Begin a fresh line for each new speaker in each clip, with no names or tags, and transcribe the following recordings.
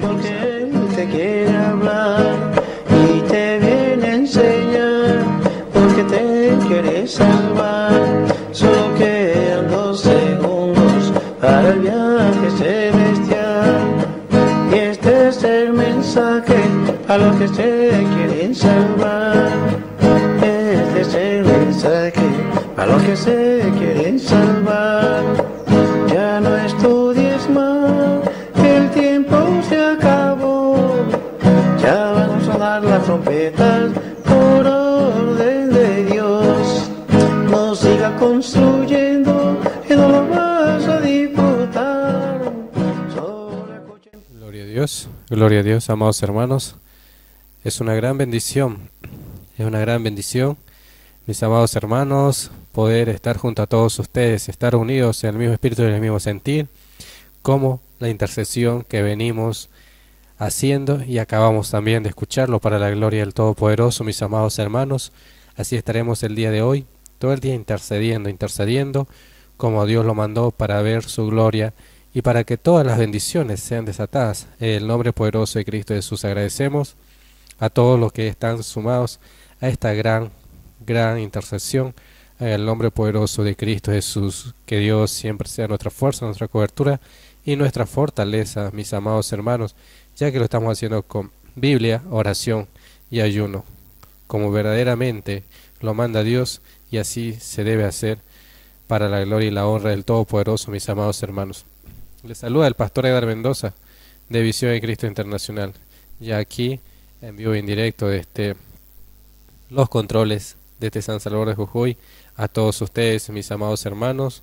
porque te quiere hablar y te viene a enseñar porque te quiere salvar. Solo quedan dos segundos para el viaje celestial y este es el mensaje a los que se quieren salvar.
Gloria a Dios, amados hermanos. Es una gran bendición, es una gran bendición, mis amados hermanos, poder estar junto a todos ustedes, estar unidos en el mismo espíritu y en el mismo sentir, como la intercesión que venimos haciendo y acabamos también de escucharlo para la gloria del Todopoderoso, mis amados hermanos. Así estaremos el día de hoy, todo el día intercediendo, intercediendo, como Dios lo mandó para ver su gloria y para que todas las bendiciones sean desatadas. En el nombre poderoso de Cristo Jesús agradecemos a todos los que están sumados a esta gran, gran intercesión. En el nombre poderoso de Cristo Jesús, que Dios siempre sea nuestra fuerza, nuestra cobertura y nuestra fortaleza, mis amados hermanos, ya que lo estamos haciendo con Biblia, oración y ayuno, como verdaderamente lo manda Dios y así se debe hacer para la gloria y la honra del Todopoderoso, mis amados hermanos. Le saluda el pastor Edgar Mendoza de Visión en Cristo Internacional. Y aquí, en vivo y en directo, los controles de este San Salvador de Jujuy, a todos ustedes, mis amados hermanos,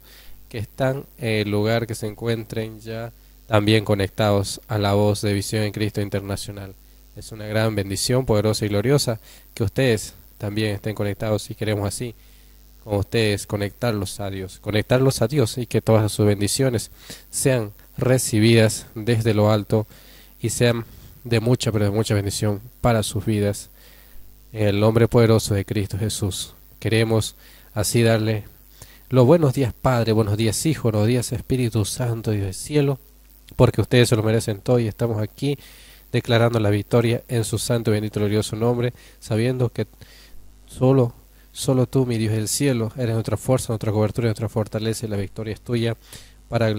que están en el lugar que se encuentren ya también conectados a la voz de Visión en Cristo Internacional. Es una gran bendición poderosa y gloriosa que ustedes también estén conectados si queremos así ustedes, conectarlos a Dios, conectarlos a Dios y que todas sus bendiciones sean recibidas desde lo alto y sean de mucha, pero de mucha bendición para sus vidas. En el nombre poderoso de Cristo Jesús. Queremos así darle los buenos días Padre, buenos días Hijo, buenos días Espíritu Santo, Dios del cielo, porque ustedes se lo merecen todo y estamos aquí declarando la victoria en su santo y bendito glorioso nombre, sabiendo que solo Solo tú, mi Dios del cielo, eres nuestra fuerza, nuestra cobertura, nuestra fortaleza y la victoria es tuya para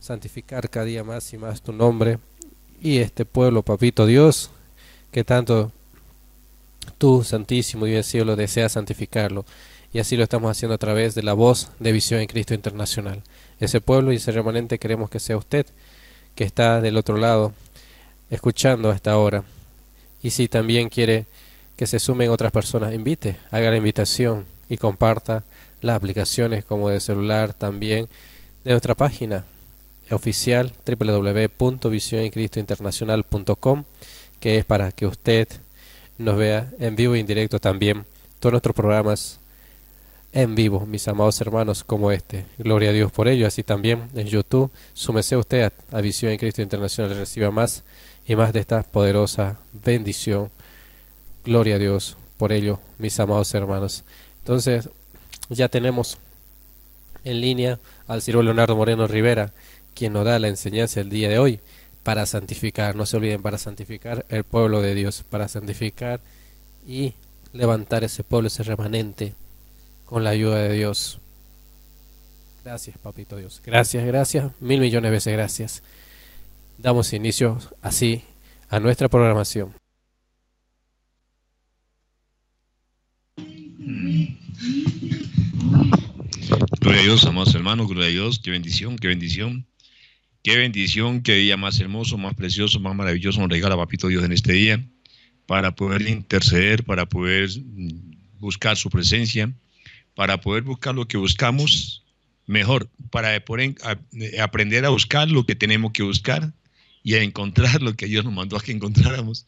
santificar cada día más y más tu nombre y este pueblo, papito Dios, que tanto tú, Santísimo Dios del cielo, deseas santificarlo. Y así lo estamos haciendo a través de la voz de Visión en Cristo Internacional. Ese pueblo y ese remanente queremos que sea usted, que está del otro lado, escuchando esta hora. Y si también quiere que se sumen otras personas, invite, haga la invitación y comparta las aplicaciones como de celular también de nuestra página oficial www.visionincristointernacional.com que es para que usted nos vea en vivo y en directo también todos nuestros programas en vivo, mis amados hermanos, como este. Gloria a Dios por ello. Así también en YouTube, súmese usted a, a Visión en Cristo Internacional y reciba más y más de esta poderosa bendición Gloria a Dios por ello, mis amados hermanos. Entonces, ya tenemos en línea al Ciro Leonardo Moreno Rivera, quien nos da la enseñanza el día de hoy para santificar, no se olviden, para santificar el pueblo de Dios, para santificar y levantar ese pueblo, ese remanente, con la ayuda de Dios. Gracias, papito Dios. Gracias, gracias, mil millones de veces gracias. Damos inicio así a nuestra programación.
Gloria a Dios, amados hermanos, gloria a Dios, qué bendición, qué bendición. Qué bendición, qué día más hermoso, más precioso, más maravilloso nos regala Papito Dios en este día para poder interceder, para poder buscar su presencia, para poder buscar lo que buscamos mejor, para aprender a buscar lo que tenemos que buscar y a encontrar lo que Dios nos mandó a que encontráramos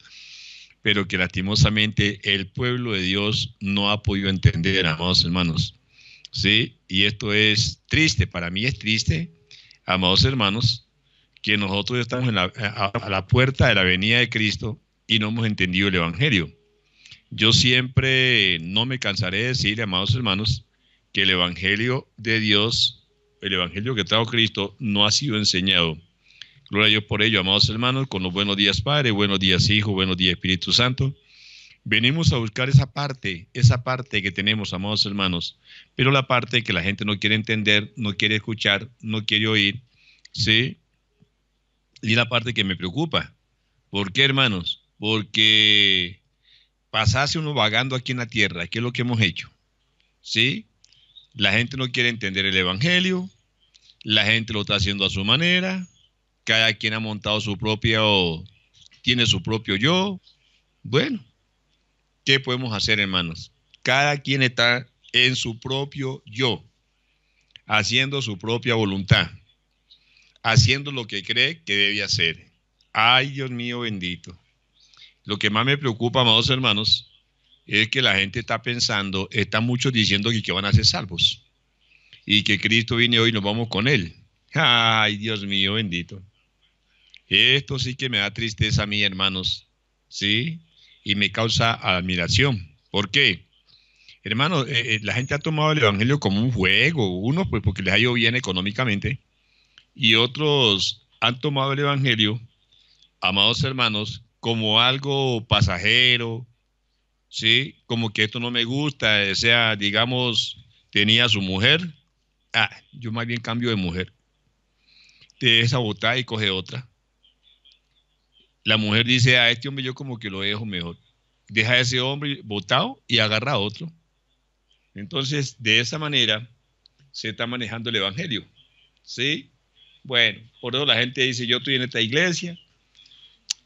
pero que lastimosamente el pueblo de Dios no ha podido entender, amados hermanos. ¿Sí? Y esto es triste, para mí es triste, amados hermanos, que nosotros estamos a, a, la puerta de la venida de Cristo y no hemos entendido el Evangelio. Yo siempre no me cansaré de decir, amados hermanos, que el Evangelio de Dios, el Evangelio que trajo Cristo, no ha sido enseñado Gloria a Dios por ello, amados hermanos, con los buenos días Padre, buenos días Hijo, buenos días Espíritu Santo. Venimos a buscar esa parte, esa parte que tenemos, amados hermanos, pero la parte que la gente no quiere entender, no quiere escuchar, no quiere oír, ¿sí? Y la parte que me preocupa. ¿Por qué, hermanos? Porque pasase uno vagando aquí en la tierra, que es lo que hemos hecho, ¿sí? La gente no quiere entender el Evangelio, la gente lo está haciendo a su manera, cada quien ha montado su propio, tiene su propio yo. Bueno, ¿qué podemos hacer, hermanos? Cada quien está en su propio yo, haciendo su propia voluntad, haciendo lo que cree que debe hacer. Ay, Dios mío bendito. Lo que más me preocupa, amados hermanos, es que la gente está pensando, están muchos diciendo que, que van a ser salvos y que Cristo viene hoy y nos vamos con Él. Ay, Dios mío bendito. Esto sí que me da tristeza a mí, hermanos, ¿sí? Y me causa admiración. ¿Por qué? Hermanos, eh, eh, la gente ha tomado el Evangelio como un juego. Unos, pues, porque les ha ido bien económicamente. Y otros han tomado el Evangelio, amados hermanos, como algo pasajero, ¿sí? Como que esto no me gusta, eh, o sea, digamos, tenía su mujer, ah, yo más bien cambio de mujer, de esa botada y coge otra la mujer dice, a ah, este hombre yo como que lo dejo mejor. Deja a ese hombre botado y agarra a otro. Entonces, de esa manera se está manejando el Evangelio. ¿Sí? Bueno, por eso la gente dice, yo estoy en esta iglesia.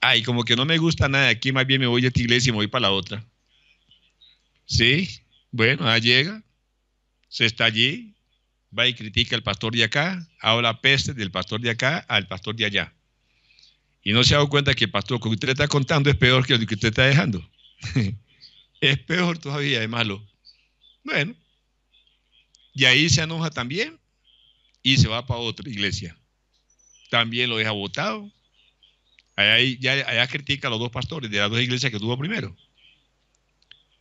Ay, como que no me gusta nada aquí, más bien me voy a esta iglesia y me voy para la otra. ¿Sí? Bueno, ahí llega, se está allí, va y critica al pastor de acá, habla peste del pastor de acá al pastor de allá y no se ha dado cuenta que, pastor, que usted está contando es peor que el que usted está dejando. es peor todavía, es malo. Bueno, y ahí se enoja también y se va para otra iglesia. También lo deja votado. Allá, ya, allá critica a los dos pastores de las dos iglesias que tuvo primero.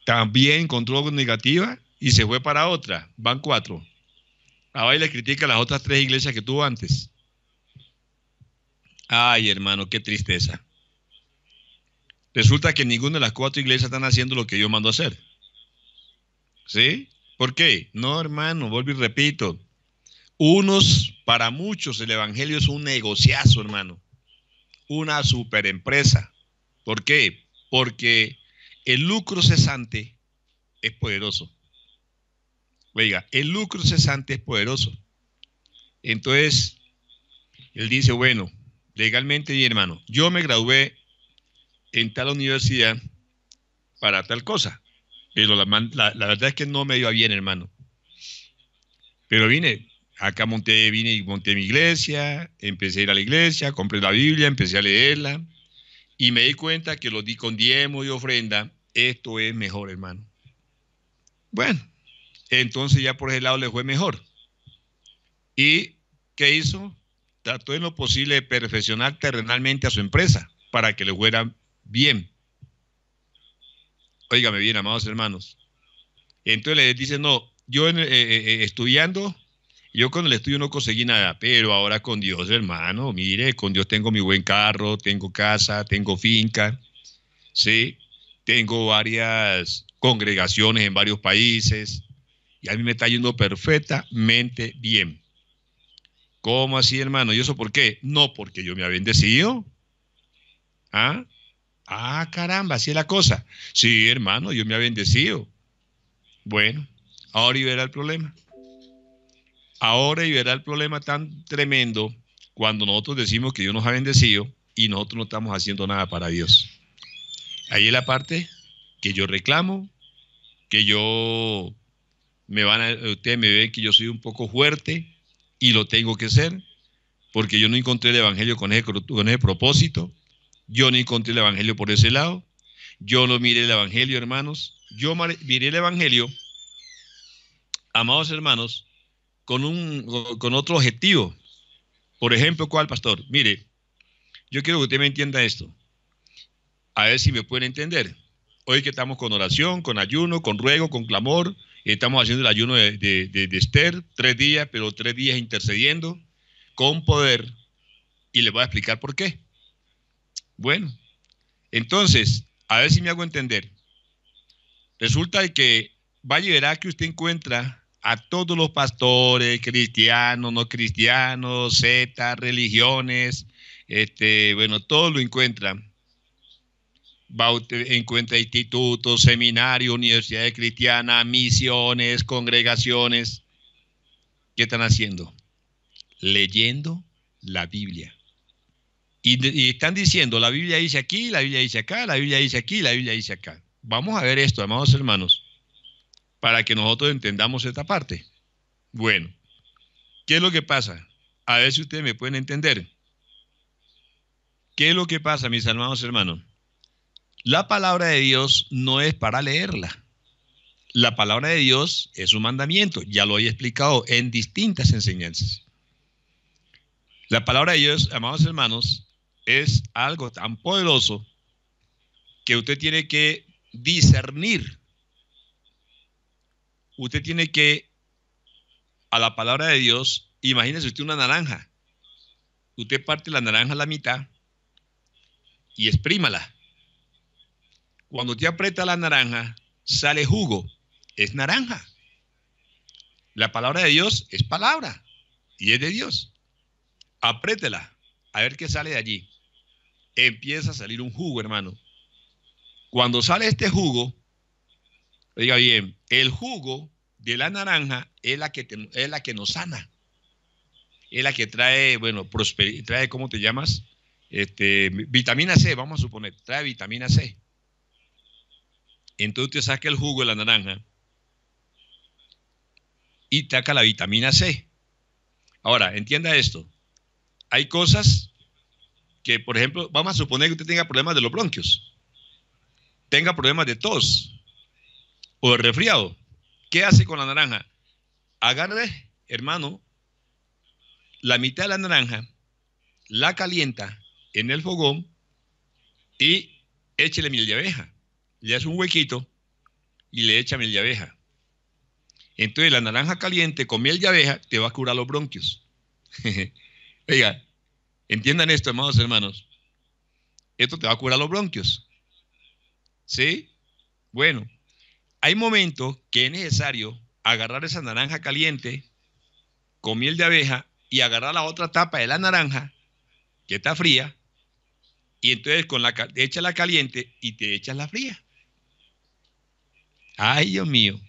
También encontró negativa y se fue para otra. Van cuatro. Ahora le critica a las otras tres iglesias que tuvo antes. Ay, hermano, qué tristeza. Resulta que ninguna de las cuatro iglesias están haciendo lo que yo mando a hacer. ¿Sí? ¿Por qué? No, hermano, vuelvo y repito. Unos, para muchos, el Evangelio es un negociazo, hermano. Una superempresa. ¿Por qué? Porque el lucro cesante es poderoso. Oiga, el lucro cesante es poderoso. Entonces, él dice, bueno, legalmente, y hermano, yo me gradué en tal universidad para tal cosa. Pero la, verdad es que no me iba bien, hermano. Pero vine, acá monté, vine y monté mi iglesia, empecé a ir a la iglesia, compré la Biblia, empecé a leerla y me di cuenta que lo di con diezmo y ofrenda, esto es mejor, hermano. Bueno, entonces ya por ese lado le fue mejor. ¿Y qué hizo? Todo en lo posible perfeccionar terrenalmente a su empresa para que le fuera bien. Óigame bien, amados hermanos. Entonces le dice, no, yo eh, eh, eh, estudiando, yo con el estudio no conseguí nada, pero ahora con Dios, hermano, mire, con Dios tengo mi buen carro, tengo casa, tengo finca, ¿sí? Tengo varias congregaciones en varios países y a mí me está yendo perfectamente bien. ¿Cómo así, hermano? ¿Y eso por qué? No, porque yo me ha bendecido. ¿Ah? Ah, caramba, así es la cosa. Sí, hermano, yo me ha bendecido. Bueno, ahora y verá el problema. Ahora y verá el problema tan tremendo cuando nosotros decimos que Dios nos ha bendecido y nosotros no estamos haciendo nada para Dios. Ahí es la parte que yo reclamo, que yo me van a, ustedes me ven que yo soy un poco fuerte, y lo tengo que ser, porque yo no encontré el Evangelio con ese, con propósito, yo no encontré el Evangelio por ese lado, yo no miré el Evangelio, hermanos, yo miré el Evangelio, amados hermanos, con, un, con otro objetivo. Por ejemplo, ¿cuál, pastor? Mire, yo quiero que usted me entienda esto. A ver si me pueden entender. Hoy que estamos con oración, con ayuno, con ruego, con clamor, Estamos haciendo el ayuno de, Esther, tres días, pero tres días intercediendo con poder. Y le voy a explicar por qué. Bueno, entonces, a ver si me hago entender. Resulta que vaya verá que usted encuentra a todos los pastores, cristianos, no cristianos, setas, religiones, este, bueno, todos lo encuentran. Encuentra institutos, seminarios, universidades cristianas, misiones, congregaciones. ¿Qué están haciendo? Leyendo la Biblia. Y, están diciendo, la Biblia dice aquí, la Biblia dice acá, la Biblia dice aquí, la Biblia dice acá. Vamos a ver esto, amados hermanos, para que nosotros entendamos esta parte. Bueno, ¿qué es lo que pasa? A ver si ustedes me pueden entender. ¿Qué es lo que pasa, mis amados hermanos? La palabra de Dios no es para leerla. La palabra de Dios es un mandamiento, ya lo he explicado en distintas enseñanzas. La palabra de Dios, amados hermanos, es algo tan poderoso que usted tiene que discernir. Usted tiene que, a la palabra de Dios, imagínese usted una naranja. Usted parte la naranja a la mitad y exprímala cuando te aprieta la naranja, sale jugo. Es naranja. La palabra de Dios es palabra y es de Dios. Aprétela, a ver qué sale de allí. Empieza a salir un jugo, hermano. Cuando sale este jugo, diga bien, el jugo de la naranja es la que, es la que nos sana. Es la que trae, bueno, prosperidad, trae, ¿cómo te llamas? Este, vitamina C, vamos a suponer, trae vitamina C. Entonces usted saca el jugo de la naranja y saca la vitamina C. Ahora, entienda esto. Hay cosas que, por ejemplo, vamos a suponer que usted tenga problemas de los bronquios, tenga problemas de tos o de resfriado. ¿Qué hace con la naranja? Agarre, hermano, la mitad de la naranja, la calienta en el fogón y échele miel de abeja le hace un huequito y le echa miel de abeja. Entonces la naranja caliente con miel de abeja te va a curar los bronquios. Oiga, entiendan esto, amados hermanos. Esto te va a curar los bronquios. ¿Sí? Bueno, hay momentos que es necesario agarrar esa naranja caliente con miel de abeja y agarrar la otra tapa de la naranja que está fría y entonces con la echa la caliente y te echas la fría. Ay, Dios mío.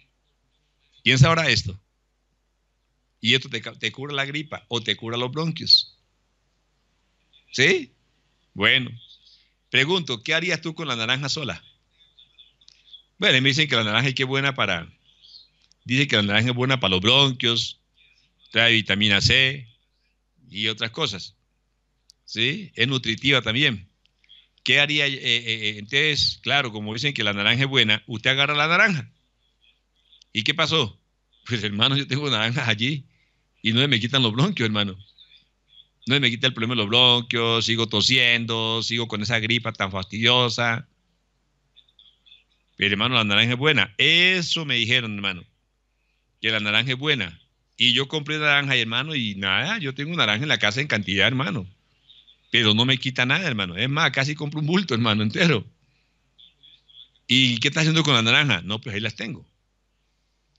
Piensa ahora esto. Y esto te, cura la gripa o te cura los bronquios. ¿Sí? Bueno, pregunto, ¿qué harías tú con la naranja sola? Bueno, me dicen que la naranja es que buena para. dice que la naranja es buena para los bronquios, trae vitamina C y otras cosas. ¿Sí? Es nutritiva también. ¿Qué haría? Eh, eh, eh? entonces, claro, como dicen que la naranja es buena, usted agarra la naranja. ¿Y qué pasó? Pues hermano, yo tengo naranjas allí y no me quitan los bronquios, hermano. No me quita el problema de los bronquios, sigo tosiendo, sigo con esa gripa tan fastidiosa. Pero hermano, la naranja es buena. Eso me dijeron, hermano, que la naranja es buena. Y yo compré naranja, hermano, y nada, yo tengo naranja en la casa en cantidad, hermano pero no me quita nada, hermano. Es más, casi compro un bulto, hermano, entero. ¿Y qué estás haciendo con la naranja? No, pues ahí las tengo.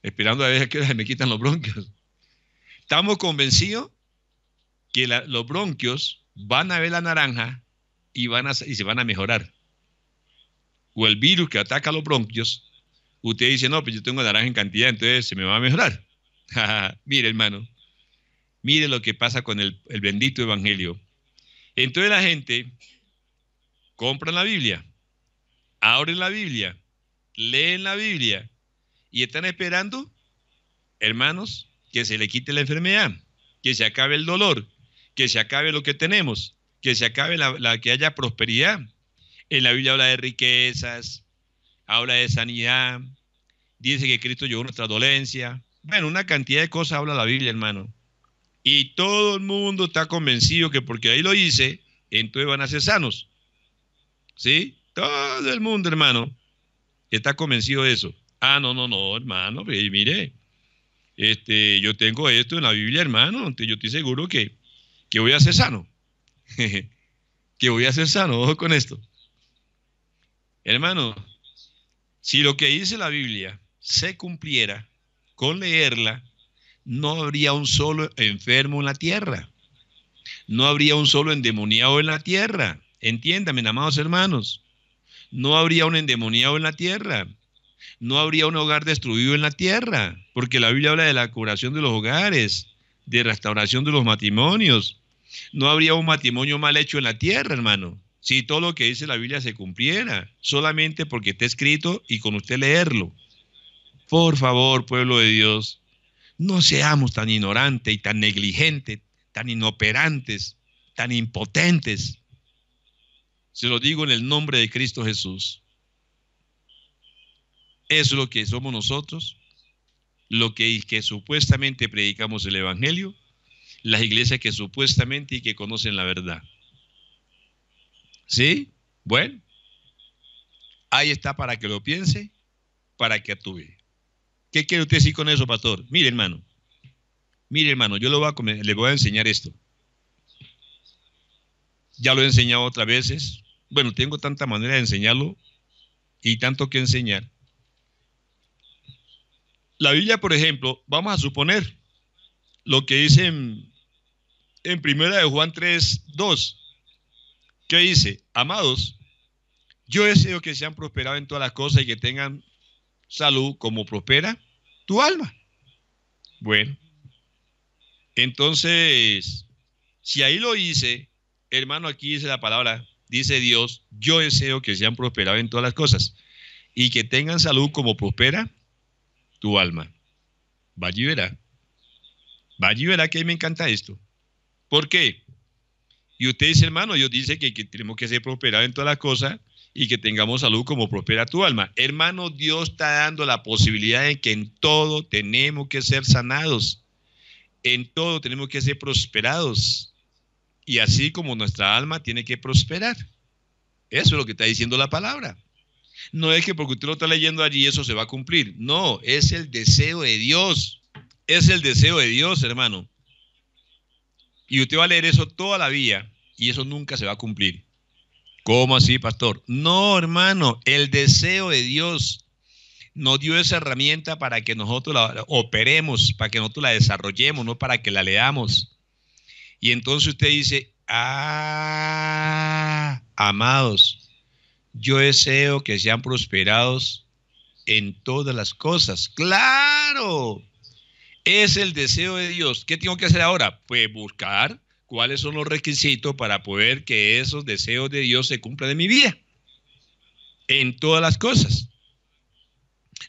Esperando a ver a se me quitan los bronquios. Estamos convencidos que los bronquios van a ver la naranja y, van y se van a mejorar. O el virus que ataca los bronquios, usted dice, no, pues yo tengo naranja en cantidad, entonces se me va a mejorar. Mire, hermano, mire lo que pasa con el bendito evangelio entonces la gente compra la Biblia, abren la Biblia, leen la Biblia y están esperando, hermanos, que se le quite la enfermedad, que se acabe el dolor, que se acabe lo que tenemos, que se acabe la, la que haya prosperidad. En la Biblia habla de riquezas, habla de sanidad, dice que Cristo llevó nuestra dolencia. Bueno, una cantidad de cosas habla la Biblia, hermano. Y todo el mundo está convencido que porque ahí lo hice, entonces van a ser sanos. ¿Sí? Todo el mundo, hermano, está convencido de eso. Ah, no, no, no, hermano, mire, este, yo tengo esto en la Biblia, hermano, entonces yo estoy seguro que, que voy a ser sano. que voy a ser sano, con esto. Hermano, si lo que dice la Biblia se cumpliera con leerla, no habría un solo enfermo en la tierra. No habría un solo endemoniado en la tierra. Entiéndame, amados hermanos. No habría un endemoniado en la tierra. No habría un hogar destruido en la tierra. Porque la Biblia habla de la curación de los hogares, de restauración de los matrimonios. No habría un matrimonio mal hecho en la tierra, hermano. Si todo lo que dice la Biblia se cumpliera, solamente porque está escrito y con usted leerlo. Por favor, pueblo de Dios, no seamos tan ignorantes y tan negligentes, tan inoperantes, tan impotentes. Se lo digo en el nombre de Cristo Jesús. es lo que somos nosotros, lo que, que supuestamente predicamos el Evangelio, las iglesias que supuestamente y que conocen la verdad. ¿Sí? Bueno, ahí está para que lo piense, para que actúe. ¿Qué quiere usted decir con eso, pastor? Mire, hermano. Mire, hermano, yo lo voy a, le voy a enseñar esto. Ya lo he enseñado otras veces. Bueno, tengo tanta manera de enseñarlo y tanto que enseñar. La Biblia, por ejemplo, vamos a suponer lo que dice en, 1 primera de Juan 3, 2, ¿Qué dice, amados, yo deseo que sean prosperados en todas las cosas y que tengan salud, como prospera tu alma. Bueno, entonces, si ahí lo hice, hermano, aquí dice la palabra, dice Dios, yo deseo que sean prosperados en todas las cosas y que tengan salud como prospera tu alma. Vaya y verá. Vaya y verá que a mí me encanta esto. ¿Por qué? Y usted dice, hermano, Dios dice que, que tenemos que ser prosperados en todas las cosas y que tengamos salud como prospera tu alma. Hermano, Dios está dando la posibilidad de que en todo tenemos que ser sanados, en todo tenemos que ser prosperados. Y así como nuestra alma tiene que prosperar. Eso es lo que está diciendo la palabra. No es que porque usted lo está leyendo allí eso se va a cumplir. No, es el deseo de Dios. Es el deseo de Dios, hermano. Y usted va a leer eso toda la vida y eso nunca se va a cumplir. ¿Cómo así, pastor? No, hermano, el deseo de Dios nos dio esa herramienta para que nosotros la operemos, para que nosotros la desarrollemos, no para que la leamos. Y entonces usted dice, ah, amados, yo deseo que sean prosperados en todas las cosas. Claro, es el deseo de Dios. ¿Qué tengo que hacer ahora? Pues buscar cuáles son los requisitos para poder que esos deseos de Dios se cumplan en mi vida, en todas las cosas.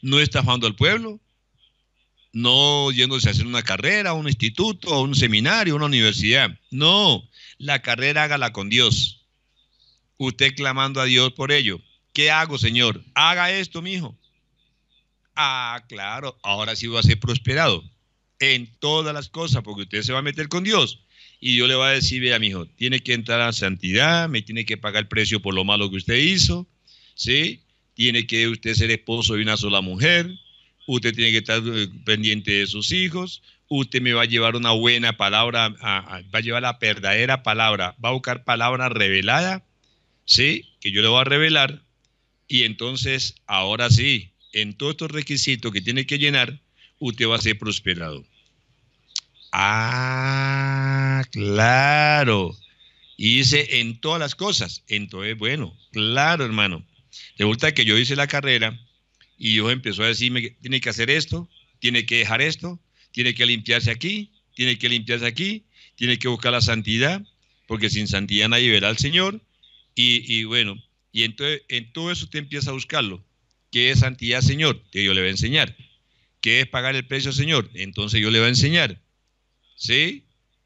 No estafando al pueblo, no yéndose a hacer una carrera, un instituto, un seminario, una universidad. No, la carrera hágala con Dios. Usted clamando a Dios por ello. ¿Qué hago, Señor? Haga esto, mijo. Ah, claro, ahora sí va a ser prosperado en todas las cosas porque usted se va a meter con Dios y yo le voy a decir, vea, hijo, tiene que entrar a santidad, me tiene que pagar el precio por lo malo que usted hizo, ¿sí? Tiene que usted ser esposo de una sola mujer, usted tiene que estar eh, pendiente de sus hijos, usted me va a llevar una buena palabra, va a llevar la verdadera palabra, va a buscar palabra revelada, ¿sí? Que yo le voy a revelar. Y entonces, ahora sí, en todos estos requisitos que tiene que llenar, usted va a ser prosperado. Ah, claro. Y dice en todas las cosas. Entonces, bueno, claro, hermano. Resulta que yo hice la carrera y yo empezó a decirme que tiene que hacer esto, tiene que dejar esto, tiene que limpiarse aquí, tiene que limpiarse aquí, tiene que buscar la santidad, porque sin santidad nadie verá al Señor. Y, y bueno, y entonces en todo eso te empieza a buscarlo. ¿Qué es santidad, Señor? Que yo le voy a enseñar. ¿Qué es pagar el precio, Señor? Entonces yo le voy a enseñar. ¿sí?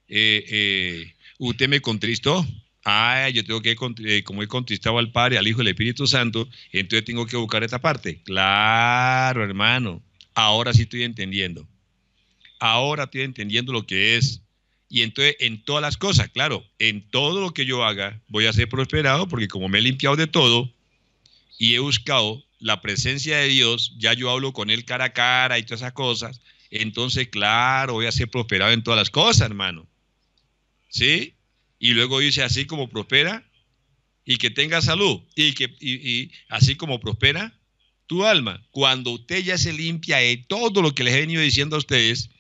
Eh, eh, usted me contristó. Ah, yo tengo que, eh, como he contristado al Padre, al Hijo y al Espíritu Santo, entonces tengo que buscar esta parte. Claro, hermano. Ahora sí estoy entendiendo. Ahora estoy entendiendo lo que es. Y entonces, en todas las cosas, claro, en todo lo que yo haga, voy a ser prosperado porque como me he limpiado de todo y he buscado la presencia de Dios, ya yo hablo con Él cara a cara y todas esas cosas, entonces, claro, voy a ser prosperado en todas las cosas, hermano. ¿Sí? Y luego dice, así como prospera, y que tenga salud, y que así como prospera tu alma. Cuando usted ya se limpia de todo lo que les he venido diciendo a ustedes,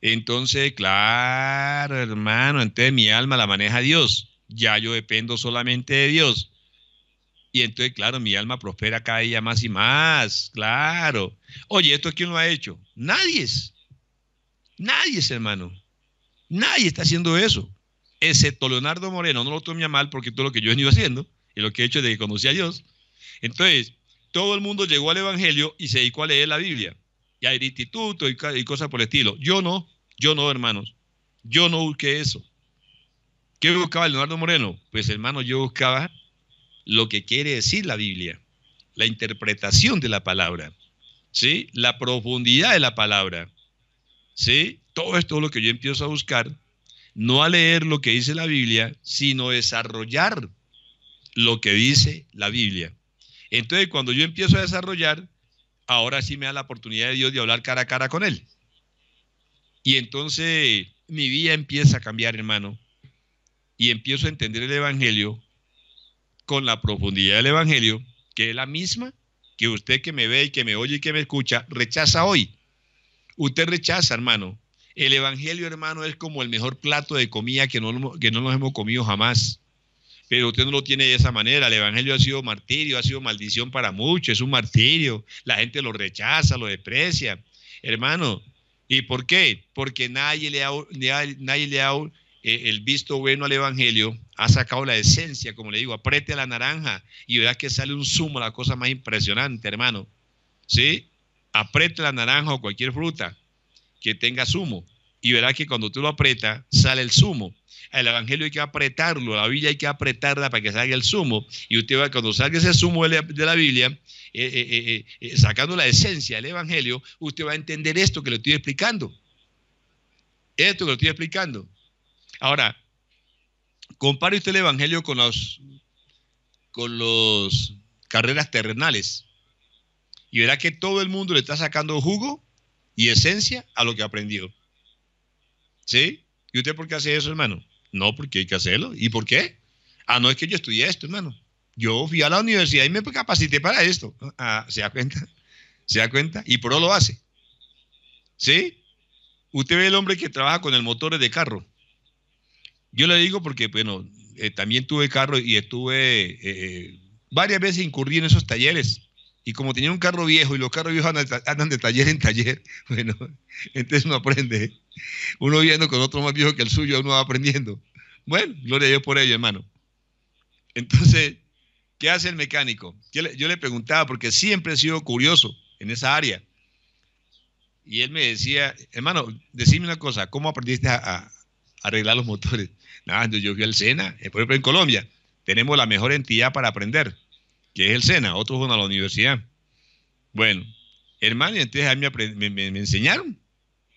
entonces, claro, hermano, entonces mi alma la maneja Dios. Ya yo dependo solamente de Dios. Y entonces, claro, mi alma prospera cada día más y más, claro. Oye, ¿esto quién lo ha hecho? Nadie. Nadie, hermano. Nadie está haciendo eso. Excepto Leonardo Moreno. No lo tomé mal porque todo lo que yo he venido haciendo y lo que he hecho es de que conocí a Dios. Entonces, todo el mundo llegó al Evangelio y se dedicó a leer la Biblia. Y a instituto y, y cosas por el estilo. Yo no, yo no, hermanos. Yo no busqué eso. ¿Qué buscaba Leonardo Moreno? Pues, hermano, yo buscaba lo que quiere decir la Biblia, la interpretación de la palabra, ¿sí? La profundidad de la palabra, ¿sí? Todo esto es lo que yo empiezo a buscar, no a leer lo que dice la Biblia, sino desarrollar lo que dice la Biblia. Entonces, cuando yo empiezo a desarrollar, ahora sí me da la oportunidad de Dios de hablar cara a cara con Él. Y entonces mi vida empieza a cambiar, hermano, y empiezo a entender el Evangelio con la profundidad del Evangelio, que es la misma que usted que me ve y que me oye y que me escucha, rechaza hoy. Usted rechaza, hermano. El Evangelio, hermano, es como el mejor plato de comida que no, que no nos hemos comido jamás. Pero usted no lo tiene de esa manera. El Evangelio ha sido martirio, ha sido maldición para muchos, es un martirio. La gente lo rechaza, lo desprecia. Hermano, ¿y por qué? Porque nadie le nadie le ha eh, el visto bueno al Evangelio, ha sacado la esencia, como le digo, apriete la naranja y verá que sale un zumo, la cosa más impresionante, hermano. ¿Sí? Aprieta la naranja o cualquier fruta que tenga zumo y verá que cuando tú lo aprietas, sale el zumo. El Evangelio hay que apretarlo, la Biblia hay que apretarla para que salga el zumo. Y usted va, cuando salga ese zumo de la, Biblia, eh, eh, sacando la esencia del Evangelio, usted va a entender esto que le estoy explicando. Esto que le estoy explicando. Ahora, compare usted el Evangelio con los, con los carreras terrenales y verá que todo el mundo le está sacando jugo y esencia a lo que aprendió. ¿Sí? ¿Y usted por qué hace eso, hermano? No, porque hay que hacerlo. ¿Y por qué? Ah, no es que yo estudié esto, hermano. Yo fui a la universidad y me capacité para esto. Ah, ¿Se da cuenta? ¿Se da cuenta? Y por eso lo hace. ¿Sí? Usted ve el hombre que trabaja con el motor de carro. Yo le digo porque, bueno, eh, también tuve carro y estuve eh, eh, varias veces incurrí en esos talleres. Y como tenía un carro viejo y los carros viejos andan de taller en taller, bueno, entonces uno aprende. Uno viendo con otro más viejo que el suyo, uno va aprendiendo. Bueno, gloria a Dios por ello, hermano. Entonces, ¿qué hace el mecánico? Yo le, yo le preguntaba, porque siempre he sido curioso en esa área. Y él me decía, hermano, decime una cosa, ¿cómo aprendiste a, arreglar los motores. Nada, yo, fui al SENA, eh, por ejemplo en Colombia tenemos la mejor entidad para aprender, que es el SENA, otros van a la universidad. Bueno, hermano, entonces a me, enseñaron.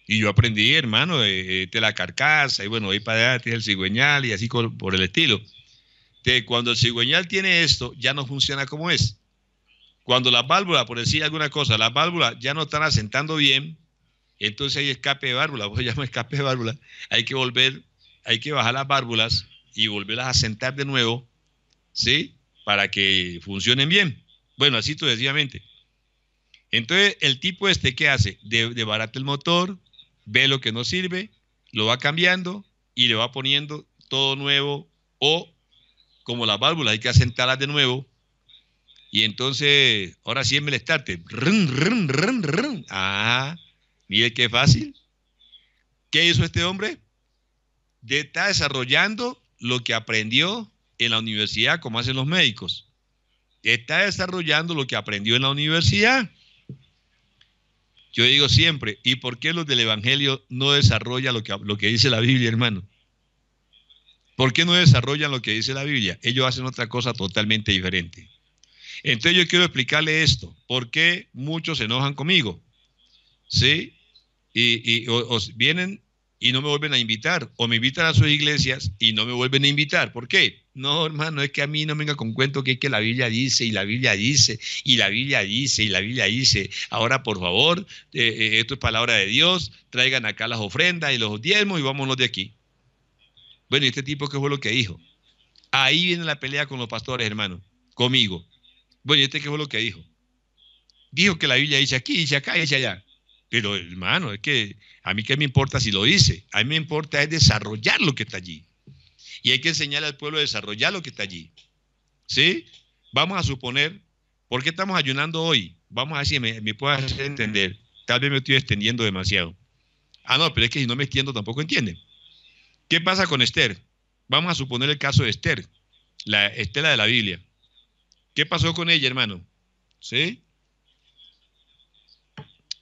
Y yo aprendí, hermano, de, la carcasa, y bueno, ahí para allá este es el cigüeñal y así por el estilo. Que cuando el cigüeñal tiene esto, ya no funciona como es. Cuando las válvulas, por decir alguna cosa, las válvulas ya no están asentando bien, entonces hay escape de válvula, vos llama escape de válvula. Hay que volver, hay que bajar las válvulas y volverlas a sentar de nuevo, ¿sí? Para que funcionen bien. Bueno, así sucesivamente. Entonces, el tipo este, ¿qué hace? De, el motor, ve lo que no sirve, lo va cambiando y le va poniendo todo nuevo o como las válvulas hay que asentarlas de nuevo y entonces ahora sí es el start, ¡rrum, Ah, Mire qué fácil. ¿Qué hizo este hombre? Está desarrollando lo que aprendió en la universidad, como hacen los médicos. Está desarrollando lo que aprendió en la universidad. Yo digo siempre, ¿y por qué los del Evangelio no desarrollan lo que, lo que dice la Biblia, hermano? ¿Por qué no desarrollan lo que dice la Biblia? Ellos hacen otra cosa totalmente diferente. Entonces yo quiero explicarle esto. ¿Por qué muchos se enojan conmigo? ¿Sí? y, vienen y no me vuelven a invitar, o me invitan a sus iglesias y no me vuelven a invitar. ¿Por qué? No, hermano, es que a mí no me venga con cuento que es que la Biblia dice y la Biblia dice y la Biblia dice y la Biblia dice. Ahora, por favor, eh, eh, esto es palabra de Dios, traigan acá las ofrendas y los diezmos y vámonos de aquí. Bueno, ¿y este tipo qué fue lo que dijo? Ahí viene la pelea con los pastores, hermano, conmigo. Bueno, ¿y este qué fue lo que dijo? Dijo que la Biblia dice aquí, dice acá, dice allá. Pero hermano, es que a mí qué me importa si lo dice, a mí me importa es desarrollar lo que está allí. Y hay que enseñar al pueblo a desarrollar lo que está allí. ¿Sí? Vamos a suponer, ¿por qué estamos ayunando hoy? Vamos a decir, me, me puedo entender. Tal vez me estoy extendiendo demasiado. Ah, no, pero es que si no me extiendo tampoco entiende. ¿Qué pasa con Esther? Vamos a suponer el caso de Esther, la Estela de la Biblia. ¿Qué pasó con ella, hermano? ¿Sí?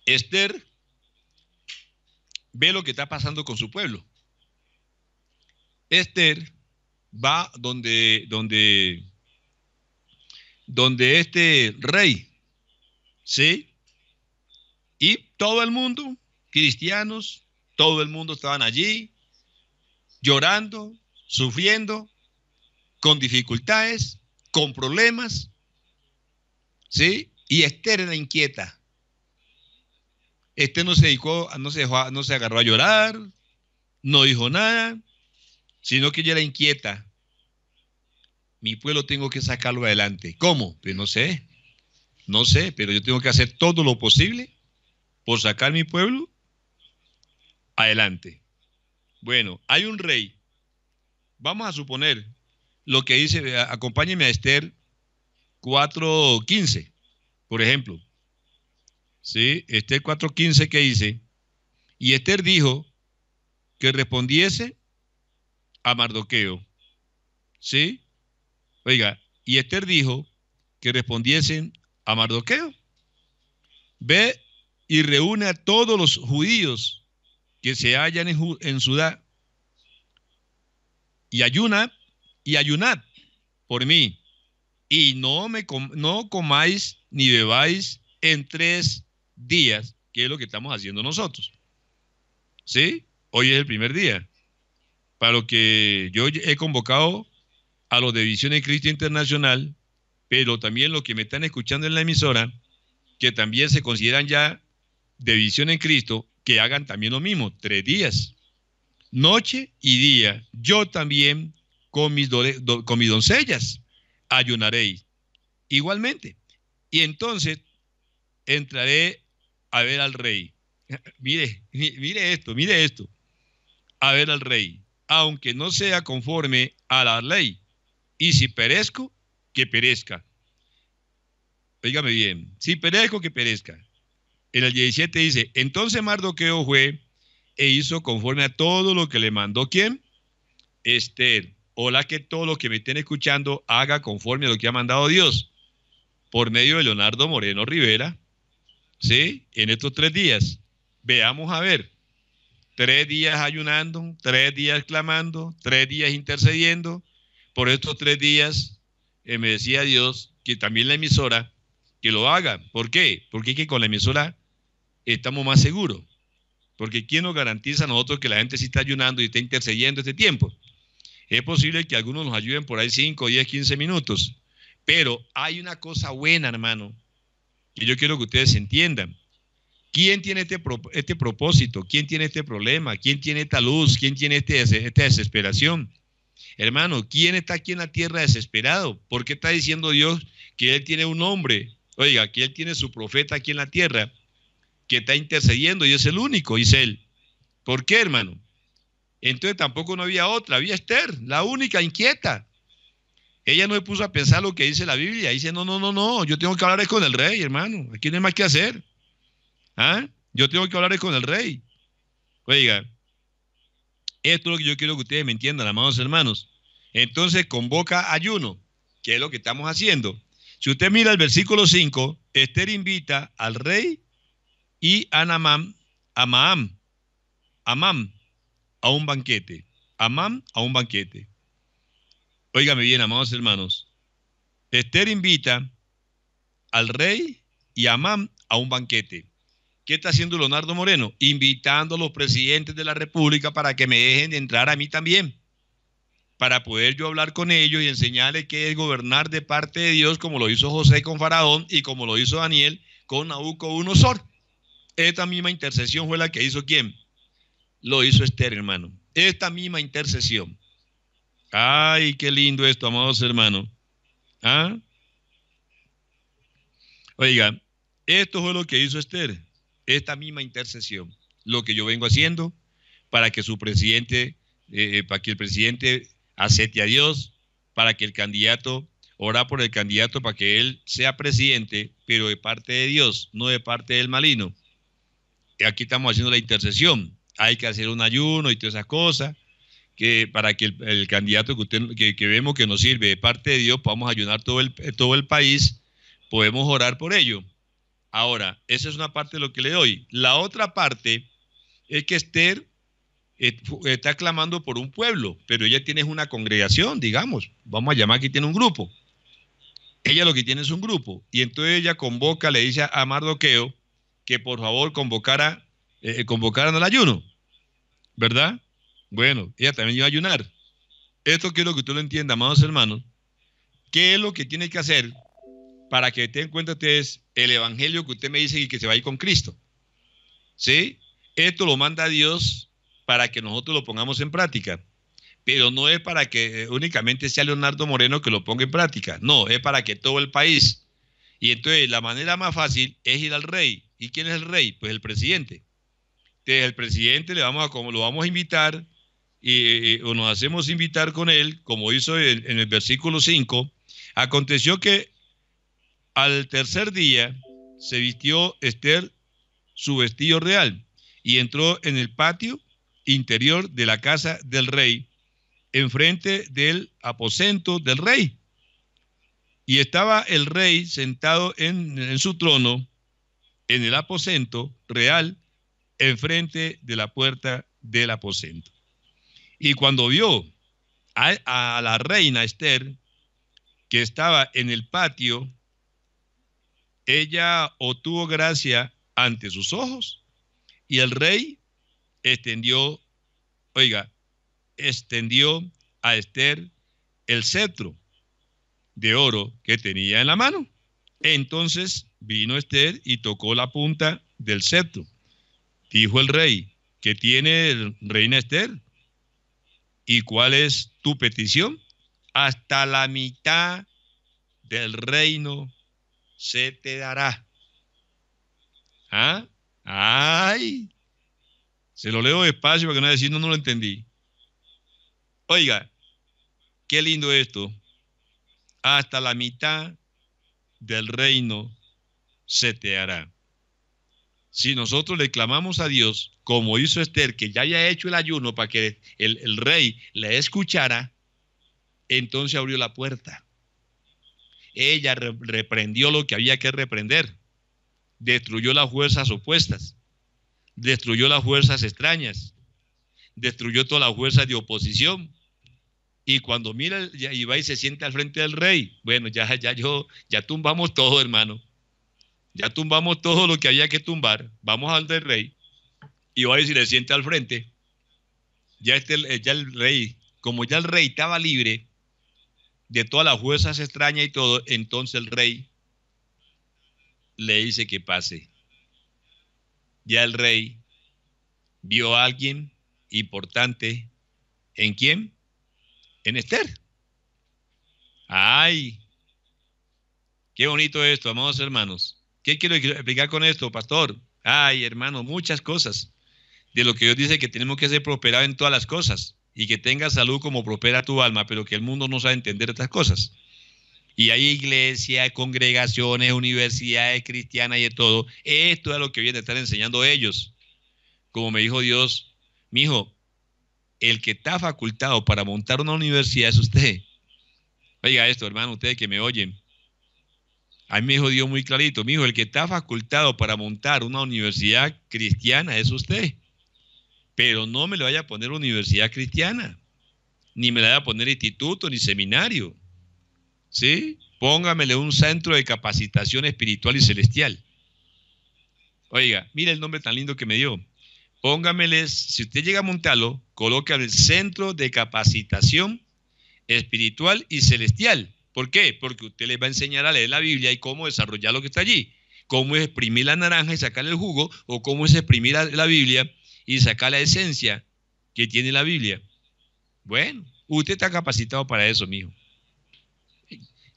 Esther ve lo que está pasando con su pueblo. Esther va donde, donde, donde este rey, ¿sí? Y todo el mundo, cristianos, todo el mundo estaban allí, llorando, sufriendo, con dificultades, con problemas, ¿sí? Y Esther era inquieta. Este no se no se, no se agarró a llorar, no dijo nada, sino que ella era inquieta. Mi pueblo tengo que sacarlo adelante. ¿Cómo? Pues no sé, no sé, pero yo tengo que hacer todo lo posible por sacar mi pueblo adelante. Bueno, hay un rey. Vamos a suponer lo que dice, acompáñeme a Esther 4.15, por ejemplo. ¿sí? Esther 4.15 que dice, y Esther dijo que respondiese a Mardoqueo, ¿sí? Oiga, y Esther dijo que respondiesen a Mardoqueo, ve y reúne a todos los judíos que se hallan en, en Sudá y ayuna y ayunad por mí y no me no comáis ni bebáis en tres días, que es lo que estamos haciendo nosotros. ¿Sí? Hoy es el primer día. Para lo que yo he convocado a los de Visión en Cristo Internacional, pero también los que me están escuchando en la emisora, que también se consideran ya de Visión en Cristo, que hagan también lo mismo, tres días, noche y día. Yo también con mis, con mis doncellas ayunaré igualmente. Y entonces entraré a ver al rey. mire, mire esto, mire esto. A ver al rey, aunque no sea conforme a la ley. Y si perezco, que perezca. Oígame bien, si perezco, que perezca. En el 17 dice, entonces Mardoqueo fue e hizo conforme a todo lo que le mandó quién? Esther. Hola que todo lo que me estén escuchando haga conforme a lo que ha mandado Dios por medio de Leonardo Moreno Rivera, ¿sí? En estos tres días. Veamos a ver. Tres días ayunando, tres días clamando, tres días intercediendo. Por estos tres días eh, me decía Dios que también la emisora que lo haga. ¿Por qué? Porque es que con la emisora estamos más seguros. Porque ¿quién nos garantiza a nosotros que la gente sí está ayunando y está intercediendo este tiempo? Es posible que algunos nos ayuden por ahí 5, 10, 15 minutos. Pero hay una cosa buena, hermano, y yo quiero que ustedes entiendan. ¿Quién tiene este, este, propósito? ¿Quién tiene este problema? ¿Quién tiene esta luz? ¿Quién tiene este esta desesperación? Hermano, ¿quién está aquí en la tierra desesperado? ¿Por qué está diciendo Dios que Él tiene un hombre? Oiga, que Él tiene su profeta aquí en la tierra que está intercediendo y es el único, dice Él. ¿Por qué, hermano? Entonces tampoco no había otra, había Esther, la única inquieta. Ella no se puso a pensar lo que dice la Biblia. Dice, no, no, no, no, yo tengo que hablar con el rey, hermano. Aquí no hay más que hacer. ¿Ah? Yo tengo que hablar con el rey. Oiga, esto es lo que yo quiero que ustedes me entiendan, amados hermanos. Entonces convoca ayuno, que es lo que estamos haciendo. Si usted mira el versículo 5, Esther invita al rey y a Namam, a Maam, a a un banquete. Amam a un banquete. Óigame bien, amados hermanos. Esther invita al rey y a Mam a un banquete. ¿Qué está haciendo Leonardo Moreno? Invitando a los presidentes de la República para que me dejen entrar a mí también, para poder yo hablar con ellos y enseñarles qué es gobernar de parte de Dios, como lo hizo José con Faraón y como lo hizo Daniel con Nabucodonosor. Esta misma intercesión fue la que hizo quién? Lo hizo Esther, hermano. Esta misma intercesión. Ay, qué lindo esto, amados hermanos. ¿Ah? Oiga, esto fue lo que hizo Esther, esta misma intercesión, lo que yo vengo haciendo para que su presidente, eh, para que el presidente acepte a Dios, para que el candidato, ora por el candidato para que él sea presidente, pero de parte de Dios, no de parte del malino. Aquí estamos haciendo la intercesión. Hay que hacer un ayuno y todas esas cosas que para que el, candidato que, usted, vemos que nos sirve de parte de Dios podamos ayunar todo el, todo el país, podemos orar por ello. Ahora, esa es una parte de lo que le doy. La otra parte es que Esther eh, está clamando por un pueblo, pero ella tiene una congregación, digamos, vamos a llamar que tiene un grupo. Ella lo que tiene es un grupo. Y entonces ella convoca, le dice a Mardoqueo que por favor convocara, eh, convocaran al ayuno, ¿verdad? Bueno, ella también iba a ayunar. Esto quiero que usted lo entienda, amados hermanos. ¿Qué es lo que tiene que hacer para que tenga en cuenta ustedes el evangelio que usted me dice y que se va a ir con Cristo? ¿Sí? Esto lo manda Dios para que nosotros lo pongamos en práctica. Pero no es para que únicamente sea Leonardo Moreno que lo ponga en práctica. No, es para que todo el país. Y entonces la manera más fácil es ir al rey. ¿Y quién es el rey? Pues el presidente. Entonces el presidente le vamos a, lo vamos a invitar y, nos hacemos invitar con él, como hizo en, el versículo 5, aconteció que al tercer día se vistió Esther su vestido real y entró en el patio interior de la casa del rey, enfrente del aposento del rey. Y estaba el rey sentado en su trono, en el aposento real, enfrente de la puerta del aposento. Y cuando vio a, la reina Esther, que estaba en el patio, ella obtuvo gracia ante sus ojos y el rey extendió, oiga, extendió a Esther el cetro de oro que tenía en la mano. Entonces vino Esther y tocó la punta del cetro. Dijo el rey, ¿qué tiene el reina Esther? ¿Y cuál es tu petición? Hasta la mitad del reino se te dará. ¿Ah? ¡Ay! Se lo leo despacio para que no decir, no, no lo entendí. Oiga, qué lindo esto. Hasta la mitad del reino se te hará si nosotros le clamamos a Dios, como hizo Esther, que ya haya hecho el ayuno para que el, rey le escuchara, entonces abrió la puerta. Ella reprendió lo que había que reprender. Destruyó las fuerzas opuestas. Destruyó las fuerzas extrañas. Destruyó todas las fuerzas de oposición. Y cuando mira y va y se siente al frente del rey, bueno, ya, ya yo, ya tumbamos todo, hermano ya tumbamos todo lo que había que tumbar, vamos al del rey, y va a decir, le siente al frente, ya, este, el rey, como ya el rey estaba libre de todas las juezas extrañas y todo, entonces el rey le dice que pase. Ya el rey vio a alguien importante. ¿En quién? En Esther. Ay, qué bonito esto, amados hermanos. ¿Qué quiero explicar con esto, pastor? Ay, hermano, muchas cosas. De lo que Dios dice que tenemos que ser prosperados en todas las cosas y que tengas salud como prospera tu alma, pero que el mundo no sabe entender otras cosas. Y hay iglesias, congregaciones, universidades cristianas y de todo. Esto es lo que viene a estar enseñando ellos. Como me dijo Dios, mi hijo, el que está facultado para montar una universidad es usted. Oiga esto, hermano, ustedes que me oyen. A mí me dijo Dios muy clarito, mi hijo, el que está facultado para montar una universidad cristiana es usted. Pero no me le vaya a poner universidad cristiana, ni me le vaya a poner instituto, ni seminario. ¿Sí? Póngamele un centro de capacitación espiritual y celestial. Oiga, mire el nombre tan lindo que me dio. Póngameles, si usted llega a montarlo, coloca el centro de capacitación espiritual y celestial ¿Por qué? Porque usted les va a enseñar a leer la Biblia y cómo desarrollar lo que está allí. Cómo es exprimir la naranja y sacarle el jugo, o cómo es exprimir la, Biblia y sacar la esencia que tiene la Biblia. Bueno, usted está capacitado para eso, mijo.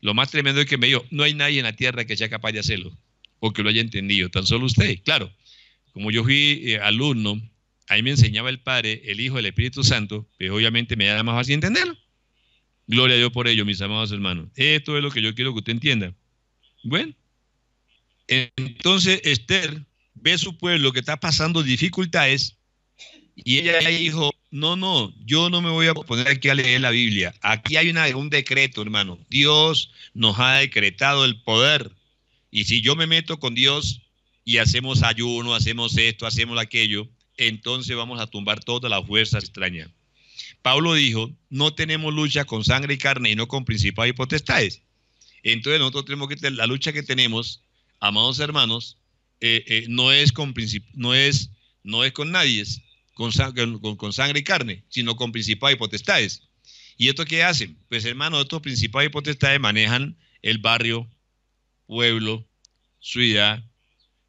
Lo más tremendo es que me dijo, no hay nadie en la tierra que sea capaz de hacerlo, o que lo haya entendido, tan solo usted. Claro, como yo fui eh, alumno, ahí me enseñaba el Padre, el Hijo, el Espíritu Santo, pues obviamente me da más fácil entenderlo. Gloria a Dios por ello, mis amados hermanos. Esto es lo que yo quiero que usted entienda. Bueno, entonces Esther ve su pueblo que está pasando dificultades y ella dijo, no, no, yo no me voy a poner aquí a leer la Biblia. Aquí hay un decreto, hermano. Dios nos ha decretado el poder. Y si yo me meto con Dios y hacemos ayuno, hacemos esto, hacemos aquello, entonces vamos a tumbar toda la fuerza extraña. Pablo dijo, no tenemos lucha con sangre y carne y no con principados y potestades. Entonces nosotros tenemos que, la lucha que tenemos, amados hermanos, eh, eh, no, es con no, es, no es con nadie, con, sangre y carne, sino con principados y potestades. ¿Y esto qué hacen? Pues hermanos, estos principados y potestades manejan el barrio, pueblo, ciudad,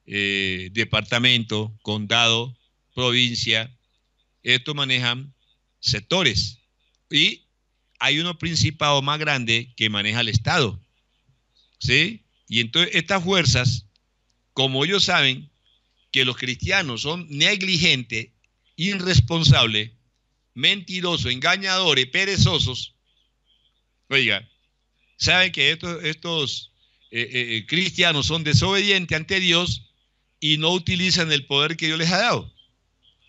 eh, departamento, condado, provincia. esto manejan sectores. Y hay uno principado más grande que maneja el Estado. ¿Sí? Y entonces estas fuerzas, como ellos saben que los cristianos son negligentes, irresponsables, mentirosos, engañadores, perezosos, oiga, saben que estos, eh, eh, eh, cristianos son desobedientes ante Dios y no utilizan el poder que Dios les ha dado.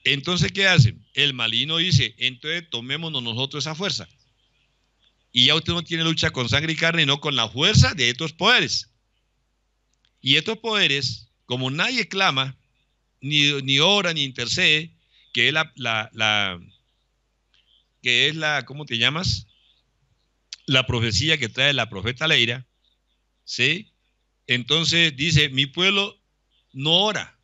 Entonces, ¿qué hacen? el malino dice, entonces tomémonos nosotros esa fuerza. Y ya usted no tiene lucha con sangre y carne, no con la fuerza de estos poderes. Y estos poderes, como nadie clama, ni, ora, ni intercede, que es la, que es la, ¿cómo te llamas? La profecía que trae la profeta Leira, ¿sí? Entonces dice, mi pueblo no ora,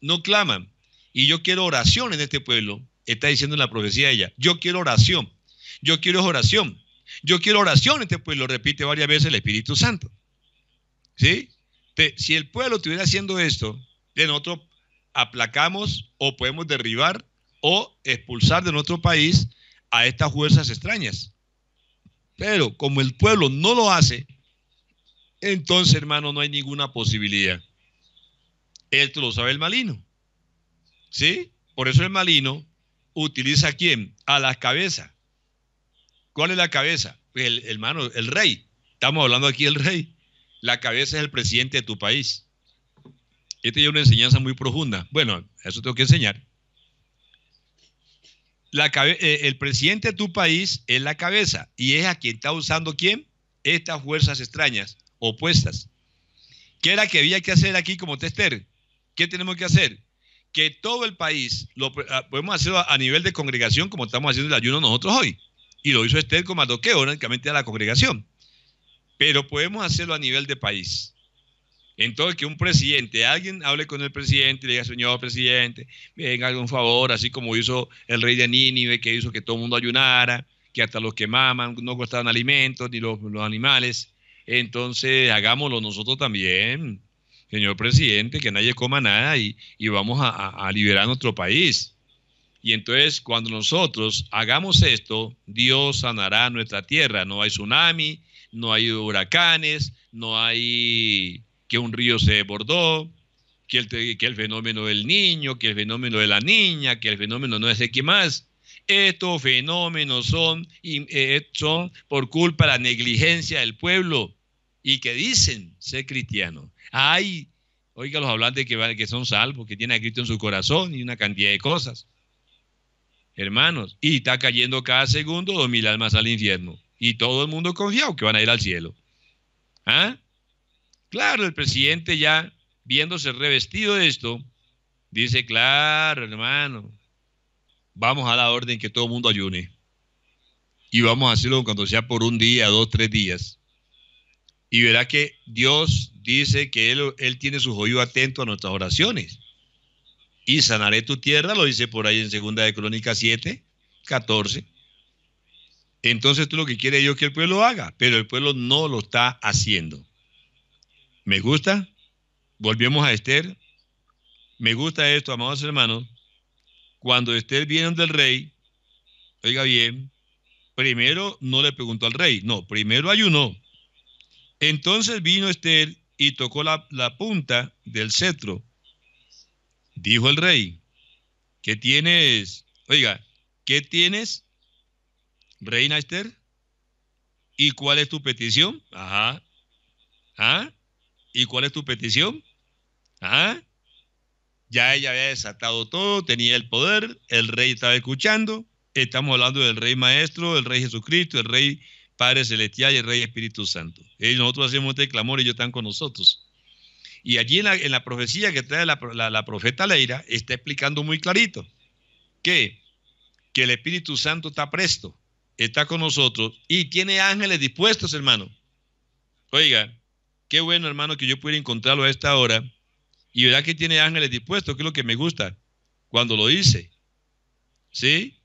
no claman, y yo quiero oración en este pueblo, está diciendo en la profecía ella, yo quiero oración, yo quiero oración, yo quiero oración en este pueblo, repite varias veces el Espíritu Santo. ¿Sí? si el pueblo estuviera haciendo esto, de nosotros aplacamos o podemos derribar o expulsar de nuestro país a estas fuerzas extrañas. Pero como el pueblo no lo hace, entonces, hermano, no hay ninguna posibilidad. Esto lo sabe el malino. ¿Sí? Por eso el malino utiliza a quién? A la cabeza ¿Cuál es la cabeza? Pues el hermano, el rey. Estamos hablando aquí del rey. La cabeza es el presidente de tu país. Esta es una enseñanza muy profunda. Bueno, eso tengo que enseñar. La eh, el presidente de tu país es la cabeza y es a quien está usando quién? Estas fuerzas extrañas, opuestas. ¿Qué era que había que hacer aquí como tester? ¿Qué tenemos que hacer? que todo el país lo ah, podemos hacer a nivel de congregación como estamos haciendo el ayuno nosotros hoy. Y lo hizo Esther con Mardoqueo, únicamente a la congregación. Pero podemos hacerlo a nivel de país. Entonces, que un presidente, alguien hable con el presidente le diga, señor presidente, venga, algún favor, así como hizo el rey de Nínive, que hizo que todo el mundo ayunara, que hasta los que maman no costaban alimentos, ni los animales. Entonces, hagámoslo nosotros también señor presidente, que nadie coma nada y, vamos a, liberar nuestro país. Y entonces cuando nosotros hagamos esto, Dios sanará nuestra tierra. No hay tsunami, no hay huracanes, no hay que un río se desbordó, que el, que el fenómeno del niño, que el fenómeno de la niña, que el fenómeno no es sé qué más. Estos fenómenos son, eh, son por culpa de la negligencia del pueblo y que dicen ser cristianos. ¡Ay! oiga, los hablantes que, que son salvos, que tiene a Cristo en su corazón y una cantidad de cosas. Hermanos, y está cayendo cada segundo dos mil almas al infierno. Y todo el mundo confiado que van a ir al cielo. ¿Ah? Claro, el presidente ya viéndose revestido de esto, dice, claro, hermano, vamos a la orden que todo el mundo ayune. Y vamos a hacerlo cuando sea por un día, dos, tres días y verá que Dios dice que Él, tiene su oído atento a nuestras oraciones. Y sanaré tu tierra, lo dice por ahí en Segunda de Crónica 7, 14. Entonces tú lo que quiere Dios que el pueblo haga, pero el pueblo no lo está haciendo. ¿Me gusta? Volvemos a Esther. Me gusta esto, amados hermanos. Cuando Esther viene del rey, oiga bien, primero no le preguntó al rey, no, primero ayunó entonces vino Esther y tocó la, punta del cetro. Dijo el rey, ¿qué tienes? Oiga, ¿qué tienes, reina Esther? ¿Y cuál es tu petición? Ajá. ¿Ah? ¿Y cuál es tu petición? ¿Ah? Ya ella había desatado todo, tenía el poder, el rey estaba escuchando. Estamos hablando del rey maestro, del rey Jesucristo, el rey Padre Celestial y Rey Espíritu Santo. Y nosotros hacemos este clamor y ellos están con nosotros. Y allí en la, profecía que trae la, profeta Leira está explicando muy clarito que, que el Espíritu Santo está presto, está con nosotros y tiene ángeles dispuestos, hermano. Oiga, qué bueno, hermano, que yo pudiera encontrarlo a esta hora. Y verdad que tiene ángeles dispuestos, que es lo que me gusta cuando lo dice. ¿Sí?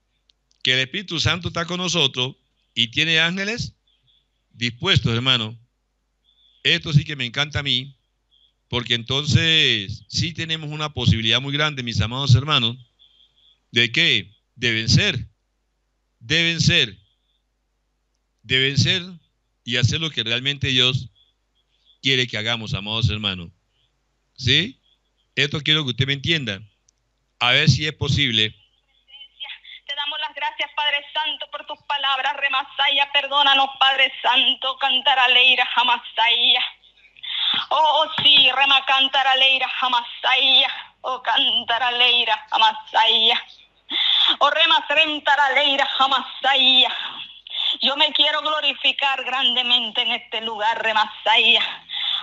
Que el Espíritu Santo está con nosotros y tiene ángeles dispuestos, hermano. Esto sí que me encanta a mí, porque entonces sí tenemos una posibilidad muy grande, mis amados hermanos, de que deben ser, deben ser, deben ser y hacer lo que realmente Dios quiere que hagamos, amados hermanos. ¿Sí? Esto quiero que usted me entienda. A ver si es posible
palabra, remasaya, perdónanos, Padre Santo, cantar leira, jamasaya. Oh, oh, sí, rema cantar aleira jamasaya. Oh, cantar leira, jamasaya. Oh, rema cantar aleira jamasaya. Yo me quiero glorificar grandemente en este lugar, remasaya.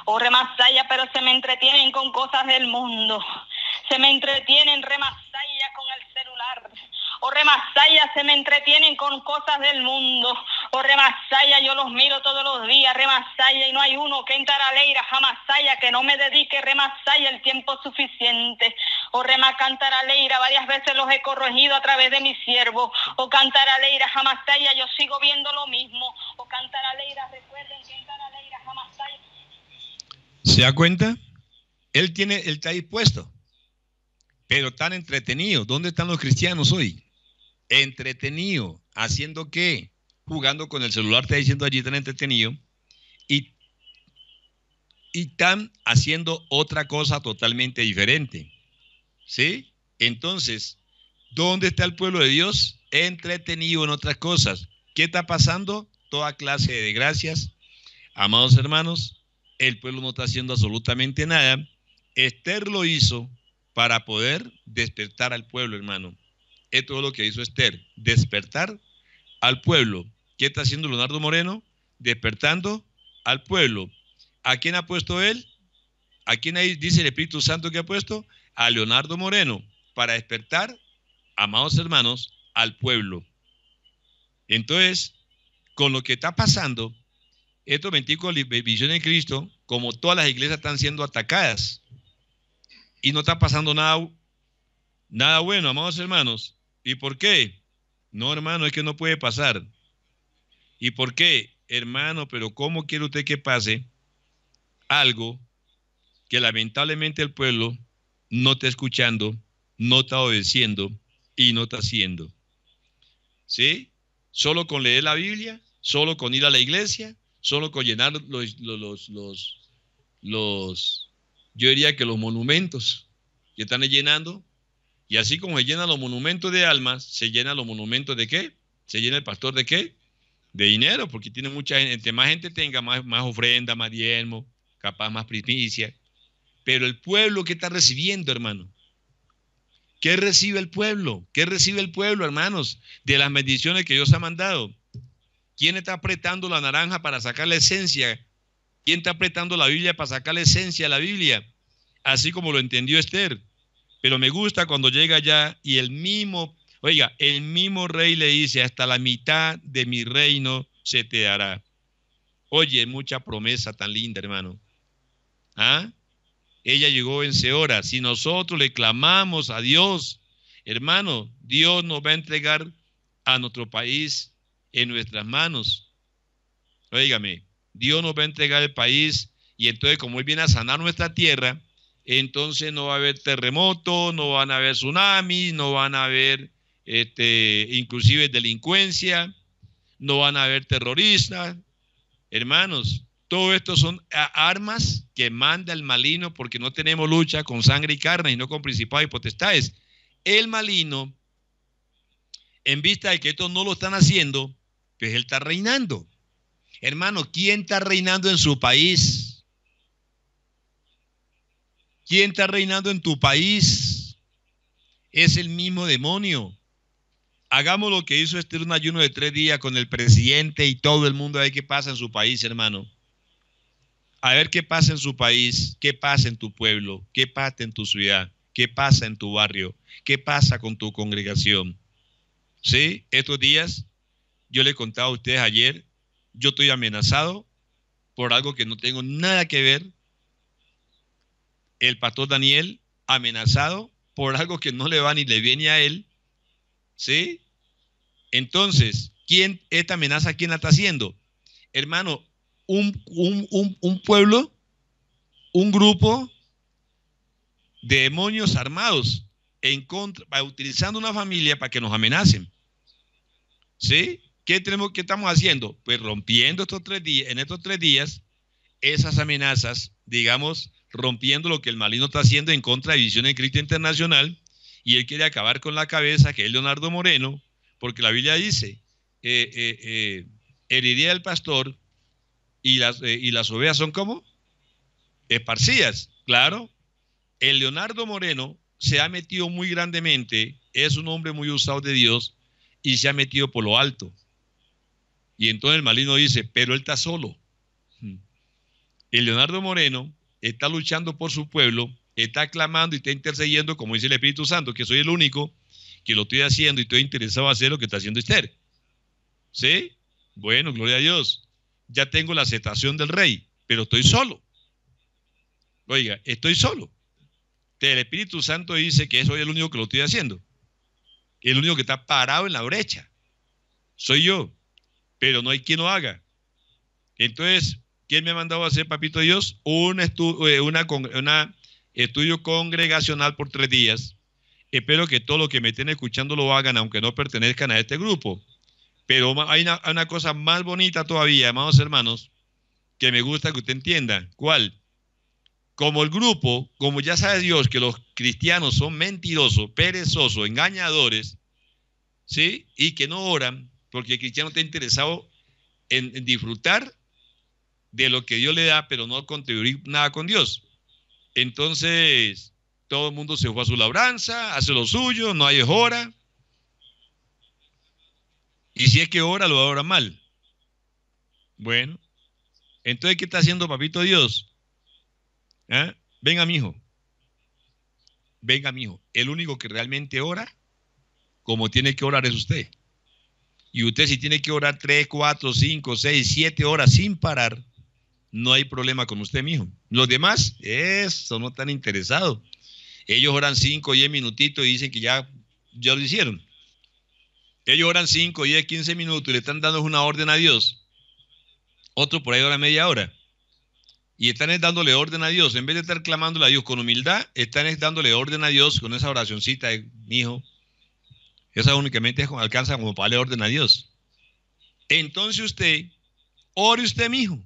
Oh, remasaya, pero se me entretienen con cosas del mundo se me entretienen remasaya con el celular. O remasaya, se me entretienen con cosas del mundo. O remasaya, yo los miro todos los días. remasaya, y no hay uno que entra a leira que no me dedique remasaya, el tiempo suficiente. O rema cantaraleira leira, varias veces los he corregido a través de mi siervo. O cantar a leira yo sigo viendo lo mismo. O cantaraleira, recuerden que leira
¿Se da cuenta? Él tiene, él está dispuesto pero están entretenidos. ¿Dónde están los cristianos hoy? Entretenido. ¿Haciendo qué? Jugando con el celular, te diciendo allí están entretenidos. Y, y están haciendo otra cosa totalmente diferente. ¿Sí? Entonces, ¿dónde está el pueblo de Dios? Entretenido en otras cosas. ¿Qué está pasando? Toda clase de gracias. Amados hermanos, el pueblo no está haciendo absolutamente nada. Esther lo hizo, para poder despertar al pueblo, hermano. Esto es lo que hizo Esther, despertar al pueblo. ¿Qué está haciendo Leonardo Moreno? Despertando al pueblo. ¿A quién ha puesto él? ¿A quién dice el Espíritu Santo que ha puesto? A Leonardo Moreno, para despertar, amados hermanos, al pueblo. Entonces, con lo que está pasando, estos la visión en Cristo, como todas las iglesias están siendo atacadas, y no está pasando nada, nada bueno, amados hermanos. ¿Y por qué? No, hermano, es que no puede pasar. ¿Y por qué? Hermano, pero ¿cómo quiere usted que pase algo que lamentablemente el pueblo no está escuchando, no está obedeciendo y no está haciendo? ¿Sí? Solo con leer la Biblia, solo con ir a la iglesia, solo con llenar los, los, los, los yo diría que los monumentos que están llenando, y así como se llenan los monumentos de almas, se llenan los monumentos de qué? Se llena el pastor de qué? De dinero, porque tiene mucha gente, entre más gente tenga, más, más ofrenda, más diezmo, capaz más primicia. Pero el pueblo que está recibiendo, hermano, ¿qué recibe el pueblo? ¿Qué recibe el pueblo, hermanos, de las bendiciones que Dios ha mandado? ¿Quién está apretando la naranja para sacar la esencia ¿Quién está apretando la Biblia para sacar la esencia de la Biblia? Así como lo entendió Esther. Pero me gusta cuando llega ya y el mismo, oiga, el mismo rey le dice, hasta la mitad de mi reino se te dará. Oye, mucha promesa tan linda, hermano. ¿Ah? Ella llegó en hora. Si nosotros le clamamos a Dios, hermano, Dios nos va a entregar a nuestro país en nuestras manos. Óigame, Dios nos va a entregar el país y entonces como Él viene a sanar nuestra tierra, entonces no va a haber terremotos, no van a haber tsunamis, no van a haber este, inclusive delincuencia, no van a haber terroristas. Hermanos, todo esto son armas que manda el malino porque no tenemos lucha con sangre y carne y no con principados y potestades. El malino, en vista de que esto no lo están haciendo, pues él está reinando. Hermano, ¿quién está reinando en su país? ¿Quién está reinando en tu país? Es el mismo demonio. Hagamos lo que hizo este un ayuno de tres días con el presidente y todo el mundo a ver qué pasa en su país, hermano. A ver qué pasa en su país, qué pasa en tu pueblo, qué pasa en tu ciudad, qué pasa en tu barrio, qué pasa con tu congregación. ¿Sí? Estos días, yo le contaba a ustedes ayer yo estoy amenazado por algo que no tengo nada que ver. El pastor Daniel amenazado por algo que no le va ni le viene a él. ¿Sí? Entonces, ¿quién esta amenaza quién la está haciendo? Hermano, un, un, pueblo, un grupo de demonios armados en contra, utilizando una familia para que nos amenacen. ¿Sí? ¿Qué, tenemos, ¿Qué estamos haciendo? Pues rompiendo estos tres días, en estos tres días esas amenazas, digamos, rompiendo lo que el malino está haciendo en contra de Visión en Cristo Internacional, y él quiere acabar con la cabeza, que es Leonardo Moreno, porque la Biblia dice, eh, eh, el eh, pastor y las, eh, y las ovejas son como esparcidas, claro. El Leonardo Moreno se ha metido muy grandemente, es un hombre muy usado de Dios y se ha metido por lo alto. Y entonces el maligno dice, pero él está solo. Hmm. el Leonardo Moreno está luchando por su pueblo, está clamando y está intercediendo, como dice el Espíritu Santo, que soy el único que lo estoy haciendo y estoy interesado en hacer lo que está haciendo Esther. ¿Sí? Bueno, gloria a Dios. Ya tengo la aceptación del rey, pero estoy solo. Oiga, estoy solo. el Espíritu Santo dice que soy el único que lo estoy haciendo. El único que está parado en la brecha. Soy yo pero no hay quien lo haga. Entonces, ¿quién me ha mandado a hacer, papito Dios? Un, eh, una, estudio congregacional por tres días. Espero que todo lo que me estén escuchando lo hagan, aunque no pertenezcan a este grupo. Pero hay una, una cosa más bonita todavía, amados hermanos, que me gusta que usted entienda. ¿Cuál? Como el grupo, como ya sabe Dios que los cristianos son mentirosos, perezosos, engañadores, ¿sí? Y que no oran, porque el cristiano está interesado en, disfrutar de lo que Dios le da, pero no contribuir nada con Dios. Entonces, todo el mundo se fue a su labranza, hace lo suyo, no hay hora. Y si es que ora, lo ora mal. Bueno, entonces, ¿qué está haciendo papito Dios? ¿Ah? Venga, mi hijo. Venga, mi hijo. El único que realmente ora como tiene que orar es usted. Y usted si tiene que orar 3, 4, 5, 6, 7 horas sin parar, no hay problema con usted mijo. Los demás, eso, no están interesados. Ellos oran 5, 10 minutitos y dicen que ya, ya lo hicieron. Ellos oran 5, 10, 15 minutos y le están dando una orden a Dios. Otro por ahí ora media hora. Y están dándole orden a Dios. En vez de estar clamándole a Dios con humildad, están dándole orden a Dios con esa oracioncita de, mi hijo, esa únicamente alcanza como para darle orden a Dios. Entonces usted, ore usted mismo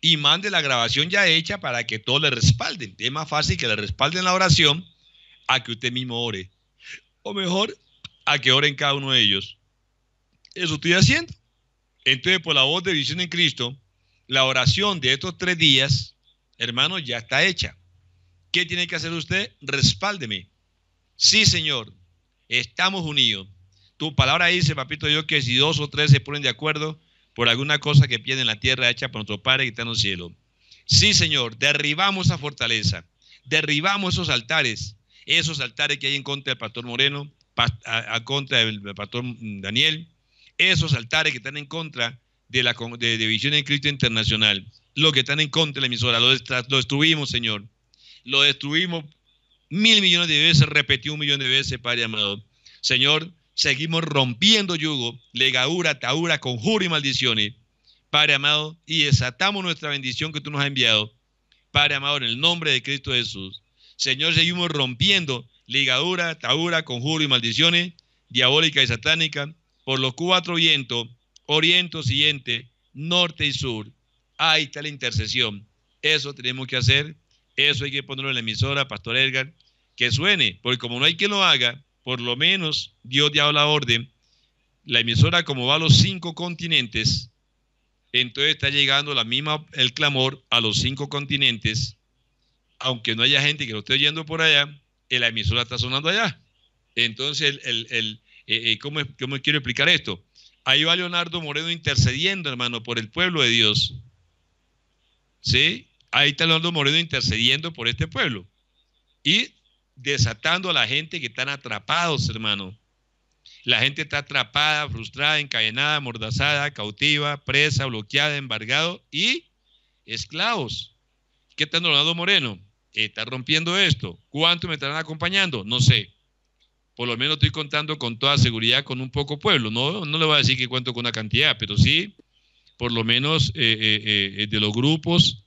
y mande la grabación ya hecha para que todos le respalden. Es más fácil que le respalden la oración a que usted mismo ore. O mejor, a que oren cada uno de ellos. Eso estoy haciendo. Entonces, por la voz de visión en Cristo, la oración de estos tres días, hermano, ya está hecha. ¿Qué tiene que hacer usted? Respáldeme. Sí, Señor, estamos unidos. Tu palabra dice, papito Dios, que si dos o tres se ponen de acuerdo por alguna cosa que piden la tierra hecha por nuestro Padre que está en el cielo. Sí, Señor, derribamos esa fortaleza, derribamos esos altares, esos altares que hay en contra del pastor Moreno, a, contra del pastor Daniel, esos altares que están en contra de la División en Cristo Internacional, los que están en contra de la emisora, lo, lo destruimos, Señor. Lo destruimos mil millones de veces, repetí un millón de veces, Padre amado. Señor, seguimos rompiendo yugo, legadura, taura, conjuro y maldiciones. Padre amado, y desatamos nuestra bendición que tú nos has enviado. Padre amado, en el nombre de Cristo Jesús. Señor, seguimos rompiendo ligadura, taura, conjuro y maldiciones diabólica y satánica por los cuatro vientos, oriente, occidente, norte y sur. Ahí está la intercesión. Eso tenemos que hacer eso hay que ponerlo en la emisora, Pastor Edgar, que suene, porque como no hay quien lo haga, por lo menos Dios dio la orden. La emisora, como va a los cinco continentes, entonces está llegando la misma, el clamor a los cinco continentes, aunque no haya gente que lo esté oyendo por allá, eh, la emisora está sonando allá. Entonces, el, eh, eh, ¿cómo, ¿cómo quiero explicar esto? Ahí va Leonardo Moreno intercediendo, hermano, por el pueblo de Dios. ¿Sí? Ahí está Leonardo Moreno intercediendo por este pueblo y desatando a la gente que están atrapados, hermano. La gente está atrapada, frustrada, encadenada, mordazada, cautiva, presa, bloqueada, embargado y esclavos. ¿Qué está Leonardo Moreno? Está rompiendo esto. ¿Cuánto me estarán acompañando? No sé por lo menos estoy contando con toda seguridad con un poco pueblo. No, no le voy a decir que cuento con una cantidad, pero sí, por lo menos eh, eh, eh, de los grupos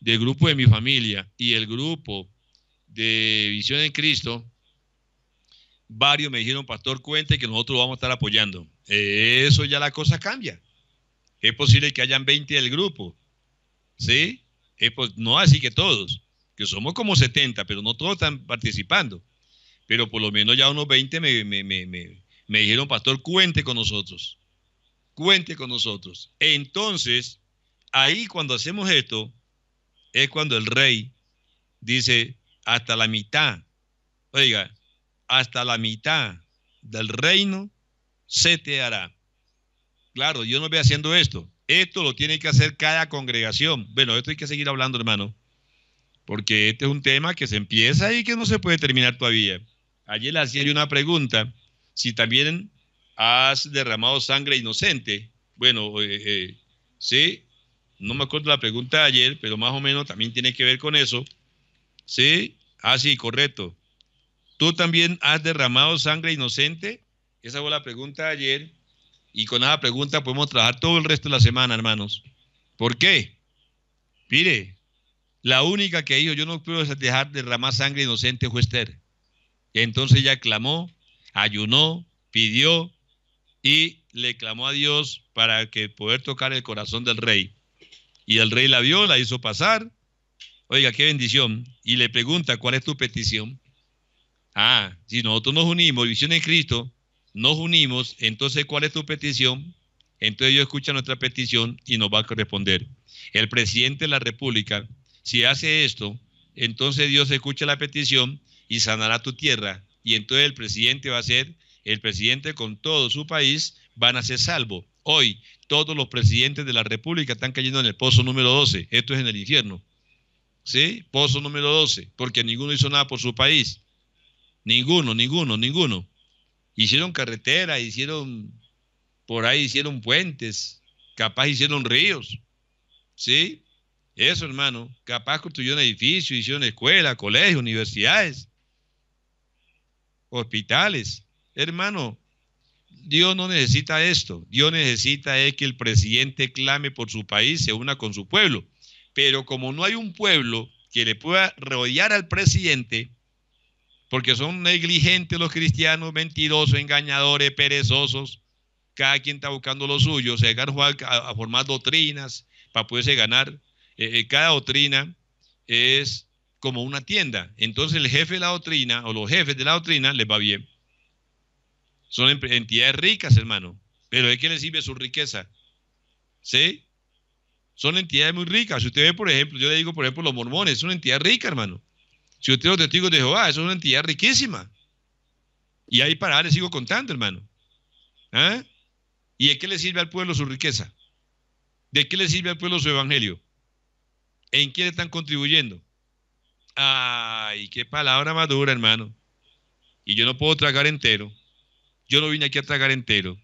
del grupo de mi familia y el grupo de Visión en Cristo, varios me dijeron, pastor, cuente que nosotros vamos a estar apoyando. Eh, eso ya la cosa cambia. Es posible que hayan 20 del grupo. ¿Sí? no así que todos, que somos como 70, pero no todos están participando. Pero por lo menos ya unos 20 me, me dijeron, pastor, cuente con nosotros. Cuente con nosotros. Entonces, ahí cuando hacemos esto, es cuando el rey dice hasta la mitad, oiga, hasta la mitad del reino se te hará. Claro, yo no voy haciendo esto. Esto lo tiene que hacer cada congregación. Bueno, esto hay que seguir hablando, hermano, porque este es un tema que se empieza y que no se puede terminar todavía. Ayer le hacía una pregunta, si también has derramado sangre inocente. Bueno, eh, eh, sí, no me acuerdo la pregunta de ayer, pero más o menos también tiene que ver con eso. ¿Sí? Ah, sí, correcto. ¿Tú también has derramado sangre inocente? Esa fue la pregunta de ayer. Y con esa pregunta podemos trabajar todo el resto de la semana, hermanos. ¿Por qué? Mire, la única que dijo, yo no puedo dejar derramar sangre inocente fue Esther. entonces ella clamó, ayunó, pidió y le clamó a Dios para que poder tocar el corazón del rey. Y el rey la vio, la hizo pasar. Oiga, qué bendición. Y le pregunta, ¿cuál es tu petición? Ah, si nosotros nos unimos, visión en Cristo, nos unimos, entonces ¿cuál es tu petición? Entonces Dios escucha nuestra petición y nos va a responder. El presidente de la República, si hace esto, entonces Dios escucha la petición y sanará tu tierra. Y entonces el presidente va a ser, el presidente con todo su país van a ser salvo. Hoy todos los presidentes de la República están cayendo en el pozo número 12. Esto es en el infierno. ¿Sí? Pozo número 12, porque ninguno hizo nada por su país. Ninguno, ninguno, ninguno. Hicieron carreteras, hicieron, por ahí hicieron puentes, capaz hicieron ríos. ¿Sí? Eso, hermano. Capaz construyeron edificios, hicieron escuelas, colegios, universidades, hospitales. Hermano, Dios no necesita esto. Dios necesita es que el presidente clame por su país, se una con su pueblo. Pero como no hay un pueblo que le pueda rodear al presidente, porque son negligentes los cristianos, mentirosos, engañadores, perezosos, cada quien está buscando lo suyo, se agarró a, a, formar doctrinas para poderse ganar. Eh, eh, cada doctrina es como una tienda. Entonces el jefe de la doctrina o los jefes de la doctrina les va bien. Son entidades ricas, hermano. Pero ¿de qué le sirve su riqueza? ¿Sí? Son entidades muy ricas. Si usted ve, por ejemplo, yo le digo, por ejemplo, los mormones, es una entidad rica, hermano. Si usted los testigos de Jehová, es una entidad riquísima. Y ahí para le sigo contando, hermano. ¿Ah? ¿Y de qué le sirve al pueblo su riqueza? ¿De qué le sirve al pueblo su evangelio? ¿En qué le están contribuyendo? Ay, qué palabra madura, hermano. Y yo no puedo tragar entero. Yo no vine aquí a tragar entero.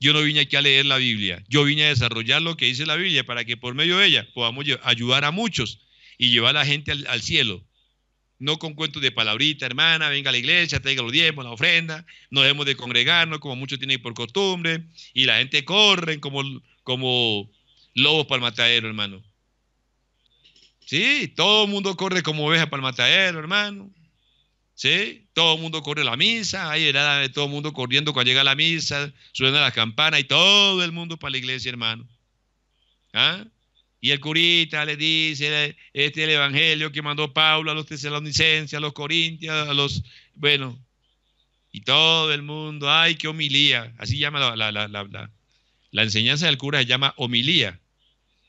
Yo no vine aquí a leer la Biblia. Yo vine a desarrollar lo que dice la Biblia para que por medio de ella podamos ayudar a muchos y llevar a la gente al, cielo. No con cuentos de palabrita, hermana, venga a la iglesia, traiga los diezmos, la ofrenda, no debemos de congregarnos como muchos tienen por costumbre y la gente corre como, como lobos para el matadero, hermano. Sí, todo el mundo corre como oveja para el matadero, hermano. ¿sí? Todo el mundo corre a la misa, ahí todo el mundo corriendo cuando llega la misa, suena la campana y todo el mundo para la iglesia, hermano. ¿Ah? Y el curita le dice, este es el evangelio que mandó Pablo a los tesalonicenses, a los corintios, a los, bueno, y todo el mundo, ay, qué homilía, así llama la, la, la enseñanza del cura, se llama homilía.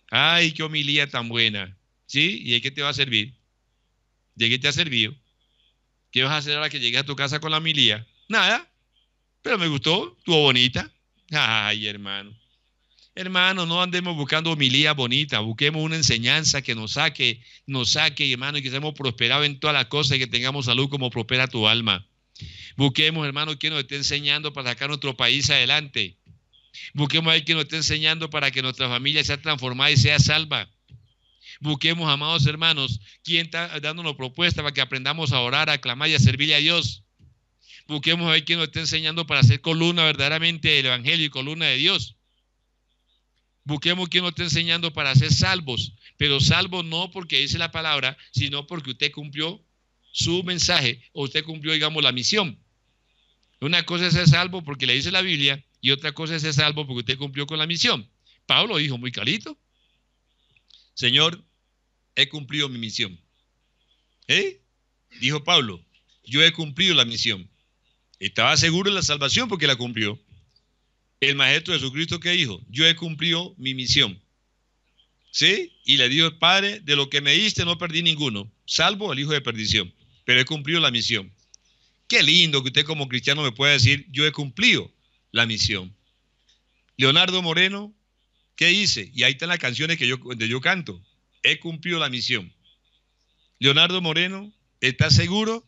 Ay, qué homilía tan buena, ¿sí? ¿Y de qué te va a servir? ¿De qué te ha servido? ¿Qué vas a hacer ahora que llegué a tu casa con la milía? Nada, pero me gustó, estuvo bonita. Ay, hermano. Hermano, no andemos buscando homilía bonita, busquemos una enseñanza que nos saque, nos saque, hermano, y que seamos prosperados en todas las cosas y que tengamos salud como prospera tu alma. Busquemos, hermano, quien nos esté enseñando para sacar nuestro país adelante. Busquemos a quien que nos esté enseñando para que nuestra familia sea transformada y sea salva. Busquemos, amados hermanos, quién está dándonos propuestas para que aprendamos a orar, a clamar y a servirle a Dios. Busquemos a ver quién nos está enseñando para ser columna verdaderamente del Evangelio y columna de Dios. Busquemos quién nos está enseñando para ser salvos, pero salvos no porque dice la palabra, sino porque usted cumplió su mensaje o usted cumplió, digamos, la misión. Una cosa es ser salvo porque le dice la Biblia y otra cosa es ser salvo porque usted cumplió con la misión. Pablo dijo muy calito Señor, he cumplido mi misión. ¿Eh? Dijo Pablo, yo he cumplido la misión. Estaba seguro de la salvación porque la cumplió. El maestro Jesucristo que dijo, yo he cumplido mi misión. ¿Sí? Y le dijo, Padre, de lo que me diste no perdí ninguno, salvo al hijo de perdición, pero he cumplido la misión. Qué lindo que usted como cristiano me pueda decir, yo he cumplido la misión. Leonardo Moreno, ¿Qué hice? Y ahí están las canciones que yo, donde yo canto. He cumplido la misión. Leonardo Moreno, está seguro?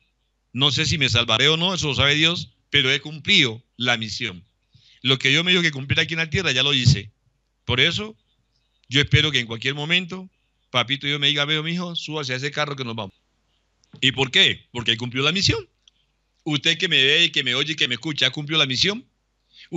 No sé si me salvaré o no, eso lo sabe Dios, pero he cumplido la misión. Lo que yo me dijo que cumplir aquí en la tierra, ya lo hice. Por eso, yo espero que en cualquier momento, papito, yo me diga, veo, hijo, suba hacia ese carro que nos vamos. ¿Y por qué? Porque he cumplido la misión. Usted que me ve y que me oye y que me escucha, ha cumplido la misión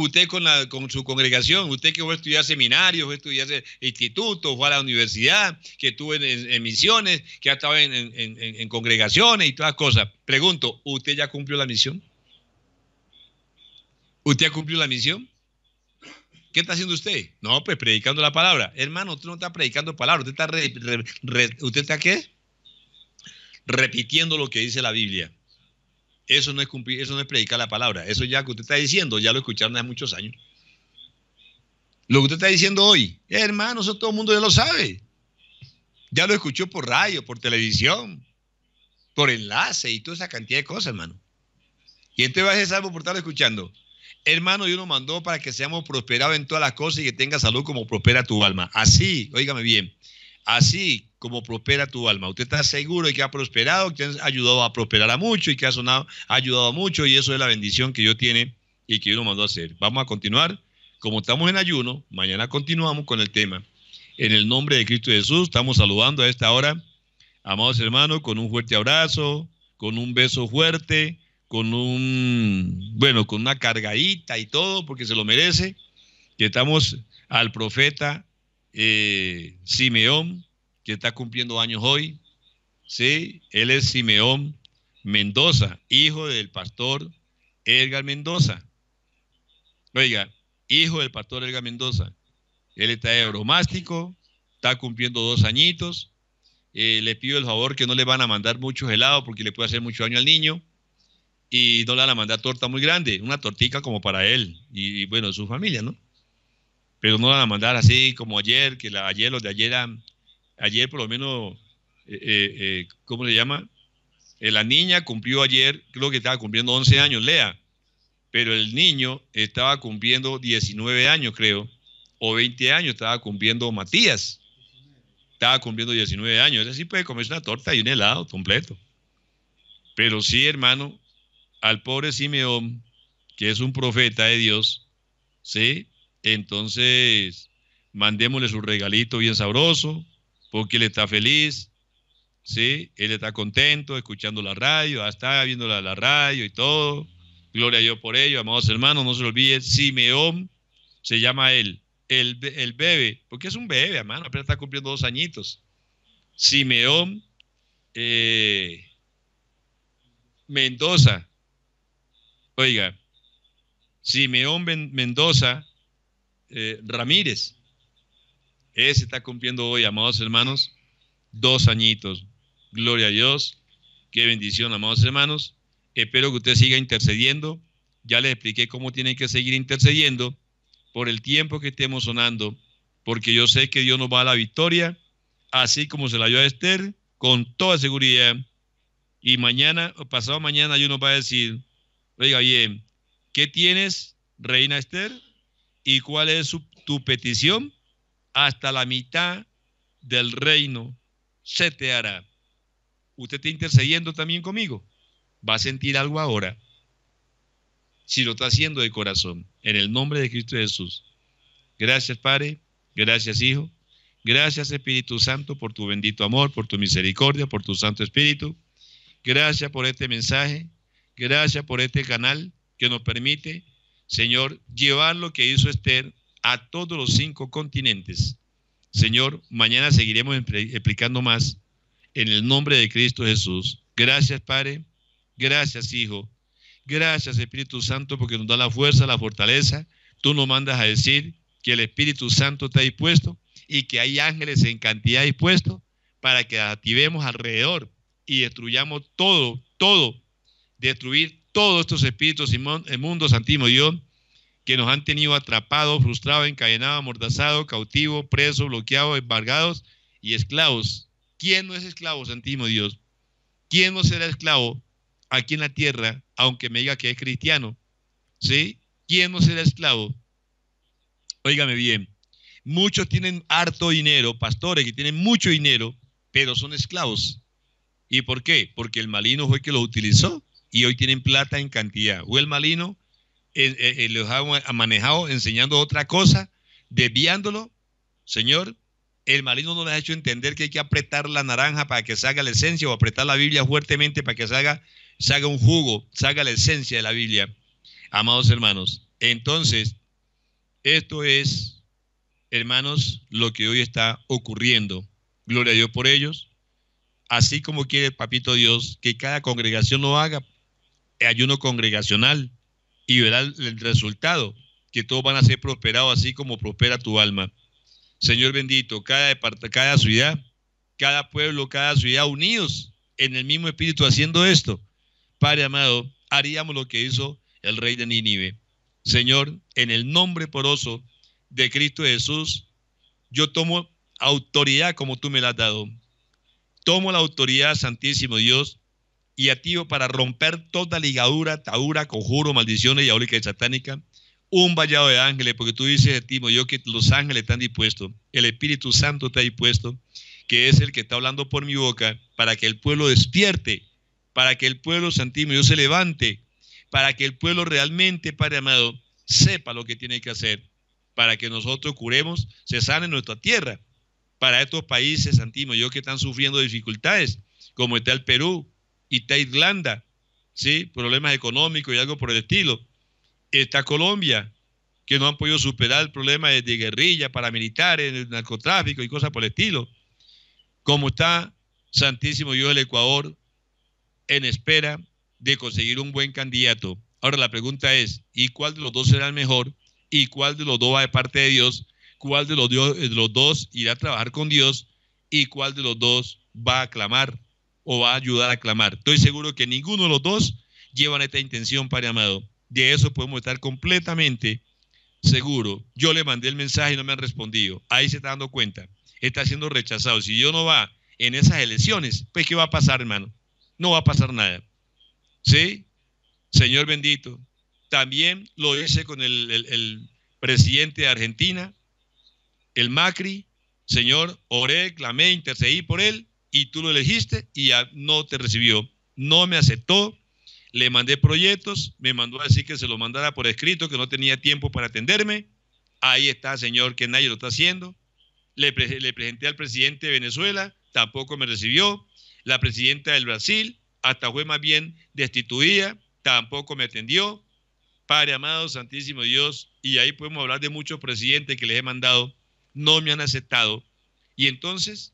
usted con, la, su congregación, usted que fue a estudiar seminarios, fue a estudiar institutos, fue a la universidad, que estuvo en, misiones, que ha estado en, congregaciones y todas cosas. Pregunto, ¿usted ya cumplió la misión? ¿Usted ha cumplió la misión? ¿Qué está haciendo usted? No, pues predicando la palabra. Hermano, usted no está predicando palabra, usted está, ¿usted está qué? Repitiendo lo que dice la Biblia. Eso no es cumplir, eso no es predicar la palabra. Eso ya que usted está diciendo, ya lo escucharon hace muchos años. Lo que usted está diciendo hoy, hermano, eso todo el mundo ya lo sabe. Ya lo escuchó por radio, por televisión, por enlace y toda esa cantidad de cosas, hermano. Y entonces este va a ser salvo por estarlo escuchando. Hermano, Dios nos mandó para que seamos prosperados en todas las cosas y que tenga salud como prospera tu alma. Así, óigame bien así como prospera tu alma. Usted está seguro de que ha prosperado, que ha ayudado a prosperar a mucho y que ha sonado, ha ayudado a mucho y eso es la bendición que Dios tiene y que Dios nos mandó a hacer. Vamos a continuar. Como estamos en ayuno, mañana continuamos con el tema. En el nombre de Cristo Jesús, estamos saludando a esta hora, amados hermanos, con un fuerte abrazo, con un beso fuerte, con un, bueno, con una cargadita y todo, porque se lo merece, que estamos al profeta eh, Simeón, que está cumpliendo años hoy. Sí, él es Simeón Mendoza, hijo del pastor Edgar Mendoza. Oiga, hijo del pastor Edgar Mendoza. Él está euromástico, está cumpliendo dos añitos. Eh, le pido el favor que no le van a mandar muchos helados porque le puede hacer mucho daño al niño. Y no le van a mandar torta muy grande, una tortica como para él y, y bueno, su familia, ¿no? pero no van a mandar así como ayer, que la, ayer los de ayer ayer por lo menos, eh, eh, eh, ¿cómo se llama? la niña cumplió ayer, creo que estaba cumpliendo 11 años, Lea, pero el niño estaba cumpliendo 19 años, creo, o 20 años, estaba cumpliendo Matías, estaba cumpliendo 19 años, así puede comerse una torta y un helado completo. Pero sí, hermano, al pobre Simeón, que es un profeta de Dios, ¿sí? Entonces, mandémosle su regalito bien sabroso, porque él está feliz, ¿sí? Él está contento escuchando la radio, ah, está viendo la, radio y todo. Gloria a Dios por ello, amados hermanos, no se lo olvide, Simeón se llama él, el, el bebé, porque es un bebé, hermano, apenas está cumpliendo dos añitos. Simeón eh, Mendoza, oiga, Simeón Mendoza eh, Ramírez. Ese está cumpliendo hoy, amados hermanos, dos añitos. Gloria a Dios. Qué bendición, amados hermanos. Espero que usted siga intercediendo. Ya les expliqué cómo tienen que seguir intercediendo por el tiempo que estemos sonando, porque yo sé que Dios nos va a la victoria, así como se la dio a Esther, con toda seguridad. Y mañana, o pasado mañana, Dios nos va a decir, oiga bien, ¿qué tienes, reina Esther? y cuál es tu petición, hasta la mitad del reino se te hará. Usted está intercediendo también conmigo. Va a sentir algo ahora. Si lo está haciendo de corazón, en el nombre de Cristo Jesús. Gracias, Padre. Gracias, Hijo. Gracias, Espíritu Santo, por tu bendito amor, por tu misericordia, por tu Santo Espíritu. Gracias por este mensaje. Gracias por este canal que nos permite Señor, llevar lo que hizo Esther a todos los cinco continentes. Señor, mañana seguiremos explicando más. En el nombre de Cristo Jesús. Gracias, Padre. Gracias, Hijo. Gracias, Espíritu Santo, porque nos da la fuerza, la fortaleza. Tú nos mandas a decir que el Espíritu Santo está dispuesto y que hay ángeles en cantidad dispuestos para que activemos alrededor y destruyamos todo, todo, destruir todos estos espíritus eh, mundo, Santísimo Dios, que nos han tenido atrapados, frustrados, encadenados, amordazados, cautivos, presos, bloqueados, embargados y esclavos. ¿Quién no es esclavo, Santísimo Dios? ¿Quién no será esclavo aquí en la tierra, aunque me diga que es cristiano? ¿Sí? ¿Quién no será esclavo? Óigame bien. Muchos tienen harto dinero, pastores que tienen mucho dinero, pero son esclavos. ¿Y por qué? Porque el malino fue el que los utilizó y hoy tienen plata en cantidad. el Malino eh, eh, eh, los ha manejado enseñando otra cosa, desviándolo. Señor, el Malino no les ha hecho entender que hay que apretar la naranja para que salga la esencia o apretar la Biblia fuertemente para que salga, salga un jugo, salga la esencia de la Biblia. Amados hermanos, entonces, esto es, hermanos, lo que hoy está ocurriendo. Gloria a Dios por ellos así como quiere el Papito Dios, que cada congregación lo haga ayuno congregacional y verá el resultado, que todos van a ser prosperados así como prospera tu alma. Señor bendito, cada, cada ciudad, cada pueblo, cada ciudad unidos en el mismo espíritu haciendo esto. Padre amado, haríamos lo que hizo el rey de Nínive. Señor, en el nombre poroso de Cristo Jesús, yo tomo autoridad como tú me la has dado. Tomo la autoridad, Santísimo Dios, y a oh, para romper toda ligadura, taura, conjuro, maldiciones diabólica y satánica. Un vallado de ángeles, porque tú dices, Timo, pues, yo que los ángeles están dispuestos, el Espíritu Santo está dispuesto, que es el que está hablando por mi boca, para que el pueblo despierte, para que el pueblo santísimo yo se levante, para que el pueblo realmente, Padre amado, sepa lo que tiene que hacer, para que nosotros curemos, se sane nuestra tierra, para estos países Santimo, yo que están sufriendo dificultades, como está el Perú, y está Irlanda, ¿sí? Problemas económicos y algo por el estilo. Está Colombia, que no han podido superar el problema de, guerrilla, paramilitares, narcotráfico y cosas por el estilo. Como está Santísimo Dios del Ecuador en espera de conseguir un buen candidato. Ahora la pregunta es, ¿y cuál de los dos será el mejor? ¿Y cuál de los dos va de parte de Dios? ¿Cuál de los, de los dos irá a trabajar con Dios? ¿Y cuál de los dos va a aclamar o va a ayudar a clamar. Estoy seguro que ninguno de los dos llevan esta intención, Padre amado. De eso podemos estar completamente Seguro Yo le mandé el mensaje y no me han respondido. Ahí se está dando cuenta. Está siendo rechazado. Si yo no va en esas elecciones, pues ¿qué va a pasar, hermano? No va a pasar nada. ¿Sí? Señor bendito. También lo hice con el, el presidente de Argentina, el Macri. Señor, oré, clamé, intercedí por él y tú lo elegiste y ya no te recibió, no me aceptó, le mandé proyectos, me mandó a decir que se lo mandara por escrito, que no tenía tiempo para atenderme, ahí está, señor, que nadie lo está haciendo, le, le presenté al presidente de Venezuela, tampoco me recibió, la presidenta del Brasil, hasta fue más bien destituida, tampoco me atendió. Padre amado, Santísimo Dios, y ahí podemos hablar de muchos presidentes que les he mandado, no me han aceptado. Y entonces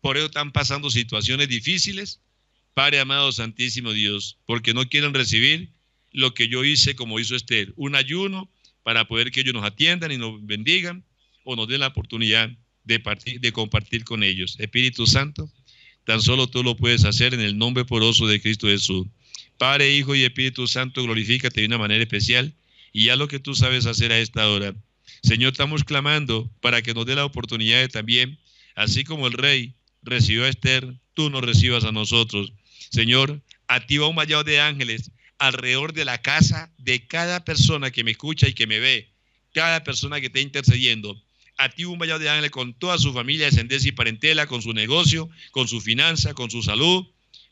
por eso están pasando situaciones difíciles. Padre amado Santísimo Dios, porque no quieren recibir lo que yo hice como hizo Esther, un ayuno para poder que ellos nos atiendan y nos bendigan o nos den la oportunidad de, compartir con ellos. Espíritu Santo, tan solo tú lo puedes hacer en el nombre poroso de Cristo Jesús. Padre, Hijo y Espíritu Santo, glorifícate de una manera especial y haz lo que tú sabes hacer a esta hora. Señor, estamos clamando para que nos dé la oportunidad de también, así como el Rey recibió a Esther, tú nos recibas a nosotros. Señor, activa un vallado de ángeles alrededor de la casa de cada persona que me escucha y que me ve, cada persona que esté intercediendo. Activa un vallado de ángeles con toda su familia, descendencia y parentela, con su negocio, con su finanza, con su salud.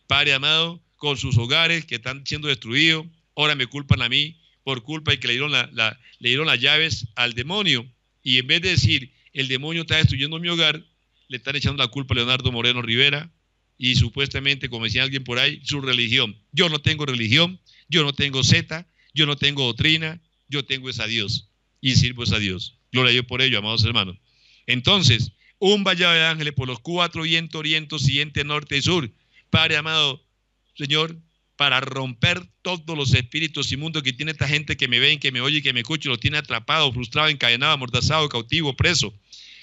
Padre amado, con sus hogares que están siendo destruidos. Ahora me culpan a mí por culpa y que le dieron, le dieron las llaves al demonio. Y en vez de decir, el demonio está destruyendo mi hogar, le están echando la culpa a Leonardo Moreno Rivera y supuestamente, como decía alguien por ahí, su religión. Yo no tengo religión, yo no tengo Z, yo no tengo doctrina, yo tengo esa Dios y sirvo es a Dios. Gloria a Dios por ello, amados hermanos. Entonces, un vallado de ángeles por los cuatro vientos, oriente, siguiente, norte y sur. Padre amado, Señor, para romper todos los espíritus inmundos que tiene esta gente que me ven, que me oye que me escucha, lo tiene atrapado, frustrado, encadenado, amordazado, cautivo, preso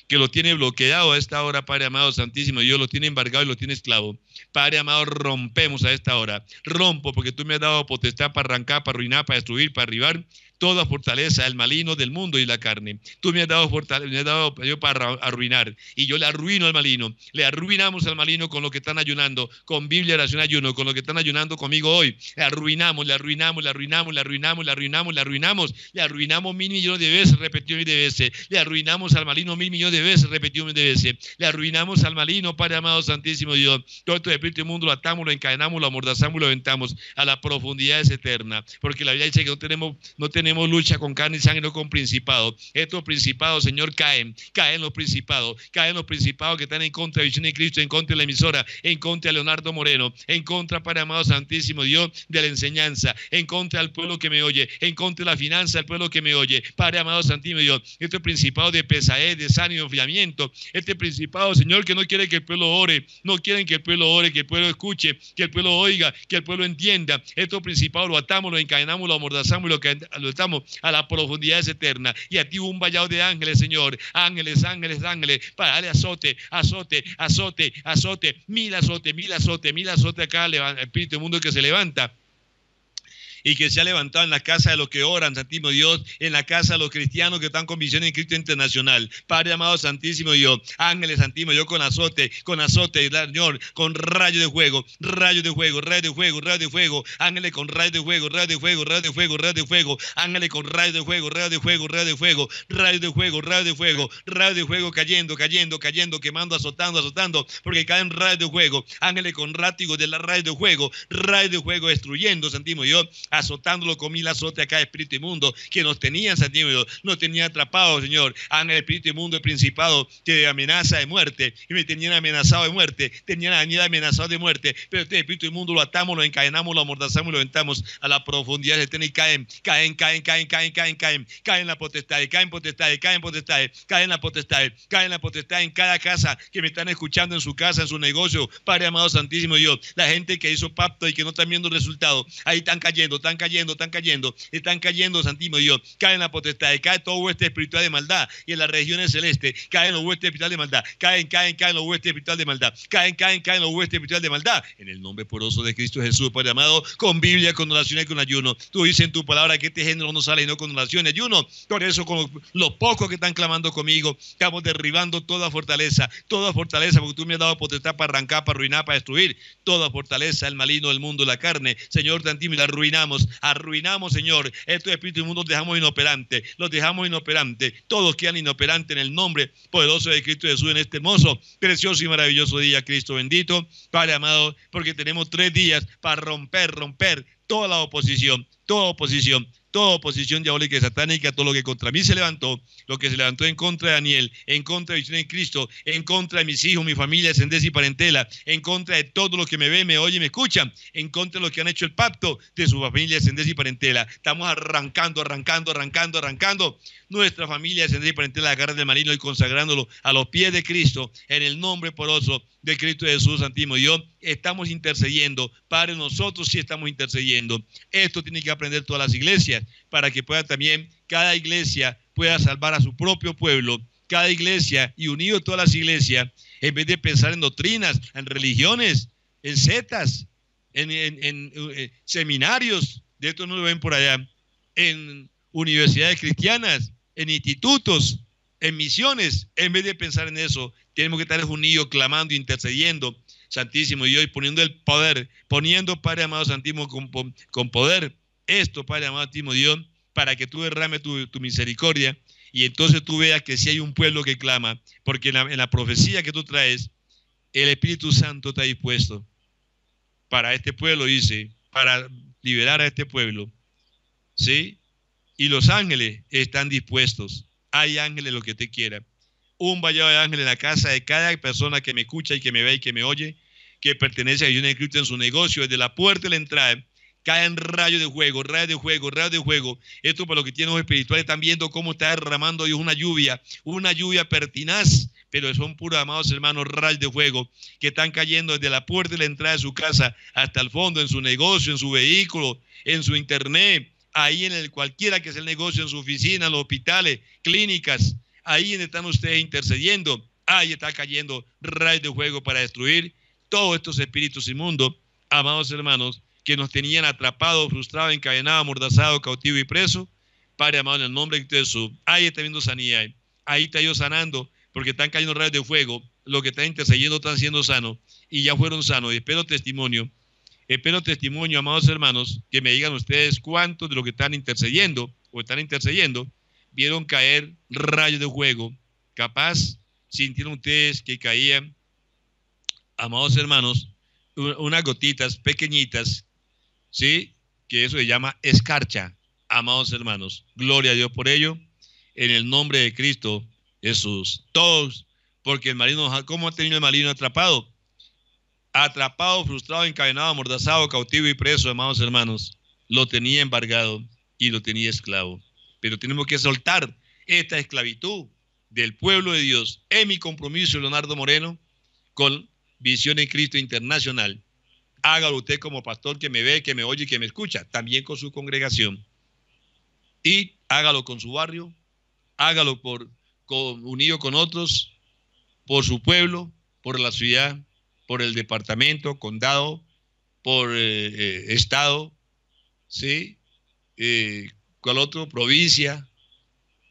que lo tiene bloqueado a esta hora, Padre amado Santísimo. Dios lo tiene embargado y lo tiene esclavo. Padre amado, rompemos a esta hora. Rompo porque tú me has dado potestad para arrancar, para arruinar, para destruir, para arribar toda fortaleza el malino del mundo y la carne. Tú me has dado fortaleza, me has dado para arruinar y yo le arruino al malino, Le arruinamos al malino con lo que están ayunando, con Biblia, oración, ayuno, con lo que están ayunando conmigo hoy. Le arruinamos, le arruinamos, le arruinamos, le arruinamos, le arruinamos, le arruinamos, le arruinamos mil millones de veces, repetido mil de veces. Le arruinamos al malino mil millones de veces, repetido mil de veces. Le arruinamos al malino Padre amado Santísimo Dios. Todo este espíritu y mundo lo atamos, lo encadenamos, lo amordazamos, lo aventamos a la profundidad es eterna. Porque la vida dice que no tenemos, no tenemos lucha con carne y sangre, no con principado Estos principados, Señor, caen, caen los principados, caen los principados que están en contra de Visión de Cristo, en contra de la emisora, en contra de Leonardo Moreno, en contra, Padre amado Santísimo Dios, de la enseñanza, en contra del pueblo que me oye, en contra de la finanza del pueblo que me oye, Padre amado Santísimo Dios, estos principados de pesadez, de sano y enfriamiento, este principado, Señor, que no quiere que el pueblo ore, no quieren que el pueblo ore, que el pueblo escuche, que el pueblo oiga, que el pueblo entienda, estos principados lo atamos, lo encadenamos, lo amordazamos y lo, lo a a profundidad profundidad eterna Y a ti un vallado de ángeles, Señor. Ángeles, ángeles, ángeles. Para darle azote, azote, azote, azote. Mil azote, mil azote, mil azote acá, espíritu del mundo que se levanta y que se ha levantado en la casa de los que oran, Santísimo Dios, en la casa de los cristianos que están con visión en Cristo Internacional. Padre amado, Santísimo Dios, ángeles, Santísimo yo con azote, con azote, Señor, con rayo de fuego, rayo de fuego, rayo de fuego, rayo de fuego, ángeles con rayo de fuego, rayo de fuego, rayo de fuego, rayo de fuego, ángeles con rayo de fuego, rayo de fuego, rayo de fuego, rayo de fuego, rayo de fuego, rayo de fuego cayendo, cayendo, cayendo, quemando, azotando, azotando, porque caen rayos de fuego, ángeles con rátigo de la rayo de fuego, rayo de fuego destruyendo, Santísimo Dios, azotándolo con mil azotes a cada espíritu inmundo que nos tenía, Santiago, nos tenía atrapado, Señor, a ah, el espíritu inmundo, el principado que amenaza de muerte, y me tenían amenazado de muerte, tenían a Daniel amenazado de muerte, pero este espíritu inmundo lo atamos, lo encadenamos, lo amordazamos y lo aventamos a la profundidad de tener y caen, caen, caen, caen, caen, caen, caen, caen la potestad, caen potestad, caen potestad, caen la potestad, caen la potestad en cada casa que me están escuchando en su casa, en su negocio, Padre amado Santísimo Dios, la gente que hizo pacto y que no está viendo el resultado, ahí están cayendo, están cayendo, están cayendo, están cayendo, Santísimo Dios. Caen en la potestad, cae todo este espiritual de maldad. Y en las regiones celestes caen los huestes espirituales de maldad. Caen, caen, caen los huestes espirituales de maldad. Caen, caen, caen los huestes espirituales de maldad. En el nombre poroso de Cristo Jesús, Padre amado, con Biblia, con oraciones, con ayuno. Tú dices en tu palabra que este género no sale no con oraciones ayuno. Por eso, con los, pocos que están clamando conmigo, estamos derribando toda fortaleza, toda fortaleza, porque tú me has dado potestad para arrancar, para arruinar, para destruir toda fortaleza, el maligno, del mundo, la carne. Señor, tantísimo, la arruinamos arruinamos, Señor. Estos espíritus inmundos los dejamos inoperante, los dejamos inoperante. Todos quedan inoperantes en el nombre poderoso de Cristo Jesús en este hermoso, precioso y maravilloso día, Cristo bendito. Padre amado, porque tenemos tres días para romper, romper toda la oposición, toda oposición toda oposición diabólica y satánica, todo lo que contra mí se levantó, lo que se levantó en contra de Daniel, en contra de visión en Cristo, en contra de mis hijos, mi familia, ascendencia y parentela, en contra de todo los que me ven, me oyen, me escuchan, en contra de los que han hecho el pacto de su familia, ascendencia y parentela. Estamos arrancando, arrancando, arrancando, arrancando nuestra familia, ascendencia y parentela, la del marino y consagrándolo a los pies de Cristo, en el nombre poroso de Cristo Jesús Santísimo. Dios, estamos intercediendo, Padre, nosotros sí estamos intercediendo. Esto tiene que aprender todas las iglesias para que pueda también cada iglesia pueda salvar a su propio pueblo, cada iglesia y unido todas las iglesias, en vez de pensar en doctrinas, en religiones, en setas, en, eh, seminarios, de esto no lo ven por allá, en universidades cristianas, en institutos, en misiones, en vez de pensar en eso, tenemos que estar unidos, clamando, intercediendo, Santísimo Dios, poniendo el poder, poniendo, Padre amado Santísimo, con, con poder esto, Padre amado Dios para que tú derrame tu, misericordia y entonces tú veas que si hay un pueblo que clama, porque en la, profecía que tú traes, el Espíritu Santo está dispuesto para este pueblo, dice, para liberar a este pueblo. ¿Sí? Y los ángeles están dispuestos. Hay ángeles lo que te quiera. Un vallado de ángeles en la casa de cada persona que me escucha y que me ve y que me oye, que pertenece a una Cristo en su negocio, desde la puerta de la entrada caen rayos de juego, rayos de juego, rayos de juego. Esto para los que tienen los espirituales están viendo cómo está derramando Dios una lluvia, una lluvia pertinaz, pero son puros, amados hermanos, rayos de fuego que están cayendo desde la puerta de la entrada de su casa hasta el fondo, en su negocio, en su vehículo, en su internet, ahí en el cualquiera que es el negocio, en su oficina, los hospitales, clínicas, ahí están ustedes intercediendo. Ahí está cayendo rayos de fuego para destruir todos estos espíritus inmundos, amados hermanos, que nos tenían atrapado, frustrado, encadenado, amordazado, cautivo y preso. Padre amado, en el nombre de Jesús, ahí está viendo sanidad, ahí está yo sanando, porque están cayendo rayos de fuego, lo que están intercediendo están siendo sanos y ya fueron sanos. Y espero testimonio, espero testimonio, amados hermanos, que me digan ustedes cuántos de los que están intercediendo o están intercediendo vieron caer rayos de fuego. Capaz sintieron ustedes que caían, amados hermanos, unas gotitas pequeñitas ¿sí? Que eso se llama escarcha, amados hermanos. Gloria a Dios por ello. En el nombre de Cristo Jesús. Todos, porque el marino, ¿cómo ha tenido el marino atrapado? Atrapado, frustrado, encadenado, amordazado, cautivo y preso, amados hermanos. Lo tenía embargado y lo tenía esclavo. Pero tenemos que soltar esta esclavitud del pueblo de Dios. Es mi compromiso, Leonardo Moreno, con Visión en Cristo Internacional hágalo usted como pastor que me ve, que me oye y que me escucha, también con su congregación. Y hágalo con su barrio, hágalo por, unido con otros, por su pueblo, por la ciudad, por el departamento, condado, por eh, eh, estado, ¿sí? Eh, ¿Cuál otro? Provincia,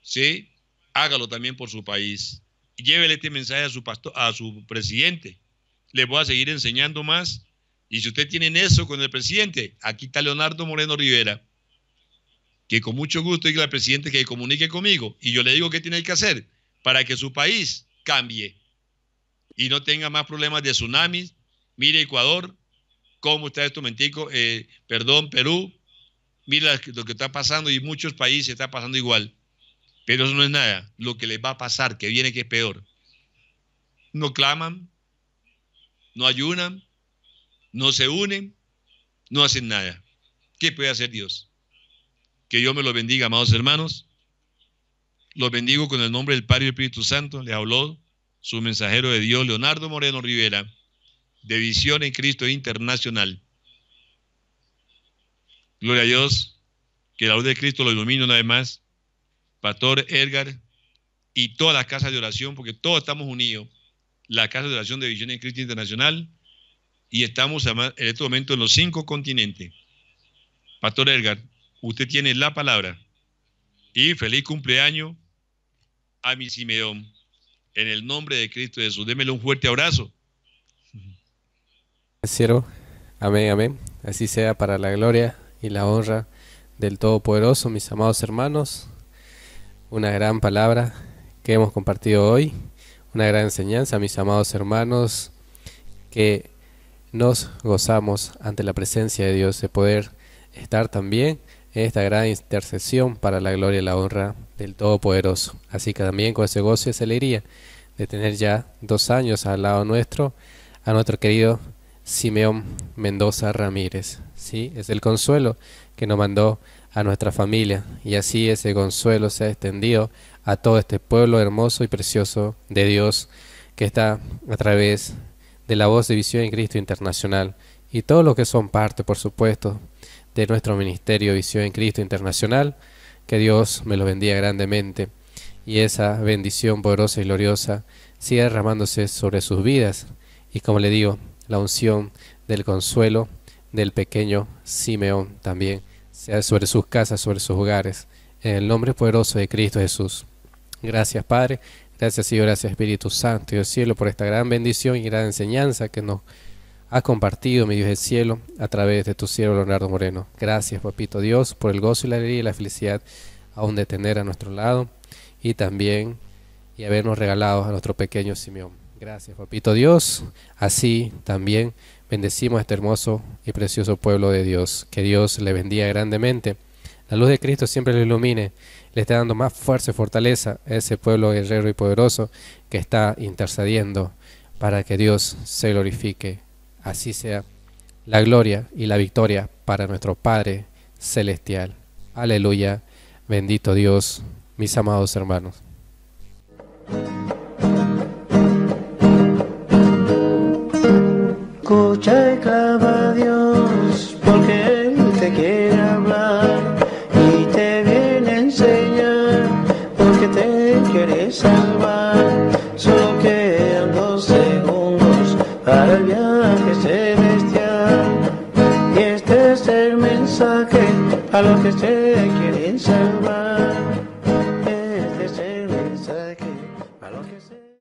¿sí? Hágalo también por su país. Llévele este mensaje a su, pastor, a su presidente. le voy a seguir enseñando más y si ustedes tienen eso con el presidente, aquí está Leonardo Moreno Rivera, que con mucho gusto diga al presidente que comunique conmigo y yo le digo qué tiene que hacer para que su país cambie y no tenga más problemas de tsunamis. Mire Ecuador, cómo está esto, mentico, eh, perdón, Perú, mira lo que está pasando y muchos países está pasando igual. Pero eso no es nada, lo que les va a pasar, que viene que es peor. No claman, no ayunan, no se unen, no hacen nada. ¿Qué puede hacer Dios? Que Dios me lo bendiga, amados hermanos. Los bendigo con el nombre del Padre y del Espíritu Santo. Le habló su mensajero de Dios, Leonardo Moreno Rivera, de Visión en Cristo Internacional. Gloria a Dios, que la luz de Cristo lo ilumine una vez más. Pastor Edgar y toda la casa de oración, porque todos estamos unidos. La casa de oración de Visión en Cristo Internacional y estamos en este momento en los cinco continentes. Pastor Edgar, usted tiene la palabra. Y feliz cumpleaños a mi Simeón. En el nombre de Cristo Jesús. Démele un fuerte abrazo.
Amén, amén. Así sea para la gloria y la honra del Todopoderoso, mis amados hermanos. Una gran palabra que hemos compartido hoy. Una gran enseñanza, mis amados hermanos. Que nos gozamos ante la presencia de Dios de poder estar también en esta gran intercesión para la gloria y la honra del Todopoderoso. Así que también con ese gozo y esa alegría de tener ya dos años al lado nuestro a nuestro querido Simeón Mendoza Ramírez. ¿sí? Es el consuelo que nos mandó a nuestra familia y así ese consuelo se ha extendido a todo este pueblo hermoso y precioso de Dios que está a través de de la voz de Visión en Cristo Internacional y todos los que son parte, por supuesto, de nuestro ministerio Visión en Cristo Internacional. Que Dios me lo bendiga grandemente y esa bendición poderosa y gloriosa siga derramándose sobre sus vidas. Y como le digo, la unción del consuelo del pequeño Simeón también sea sobre sus casas, sobre sus hogares. En el nombre poderoso de Cristo Jesús. Gracias, Padre. Gracias Señor, gracias Espíritu Santo, Dios cielo, por esta gran bendición y gran enseñanza que nos ha compartido, mi Dios del cielo, a través de tu siervo Leonardo Moreno. Gracias, papito Dios, por el gozo y la alegría y la felicidad aún de tener a nuestro lado y también y habernos regalado a nuestro pequeño Simeón. Gracias, papito Dios. Así también bendecimos a este hermoso y precioso pueblo de Dios. Que Dios le bendiga grandemente. La luz de Cristo siempre le ilumine le está dando más fuerza y fortaleza a ese pueblo guerrero y poderoso que está intercediendo para que Dios se glorifique. Así sea la gloria y la victoria para nuestro Padre Celestial. Aleluya, bendito Dios, mis amados hermanos.
Escucha Dios, porque Él te quiere. salvar. Solo quedan dos segundos para el viaje celestial. Y este es el mensaje
a los que se quieren
salvar.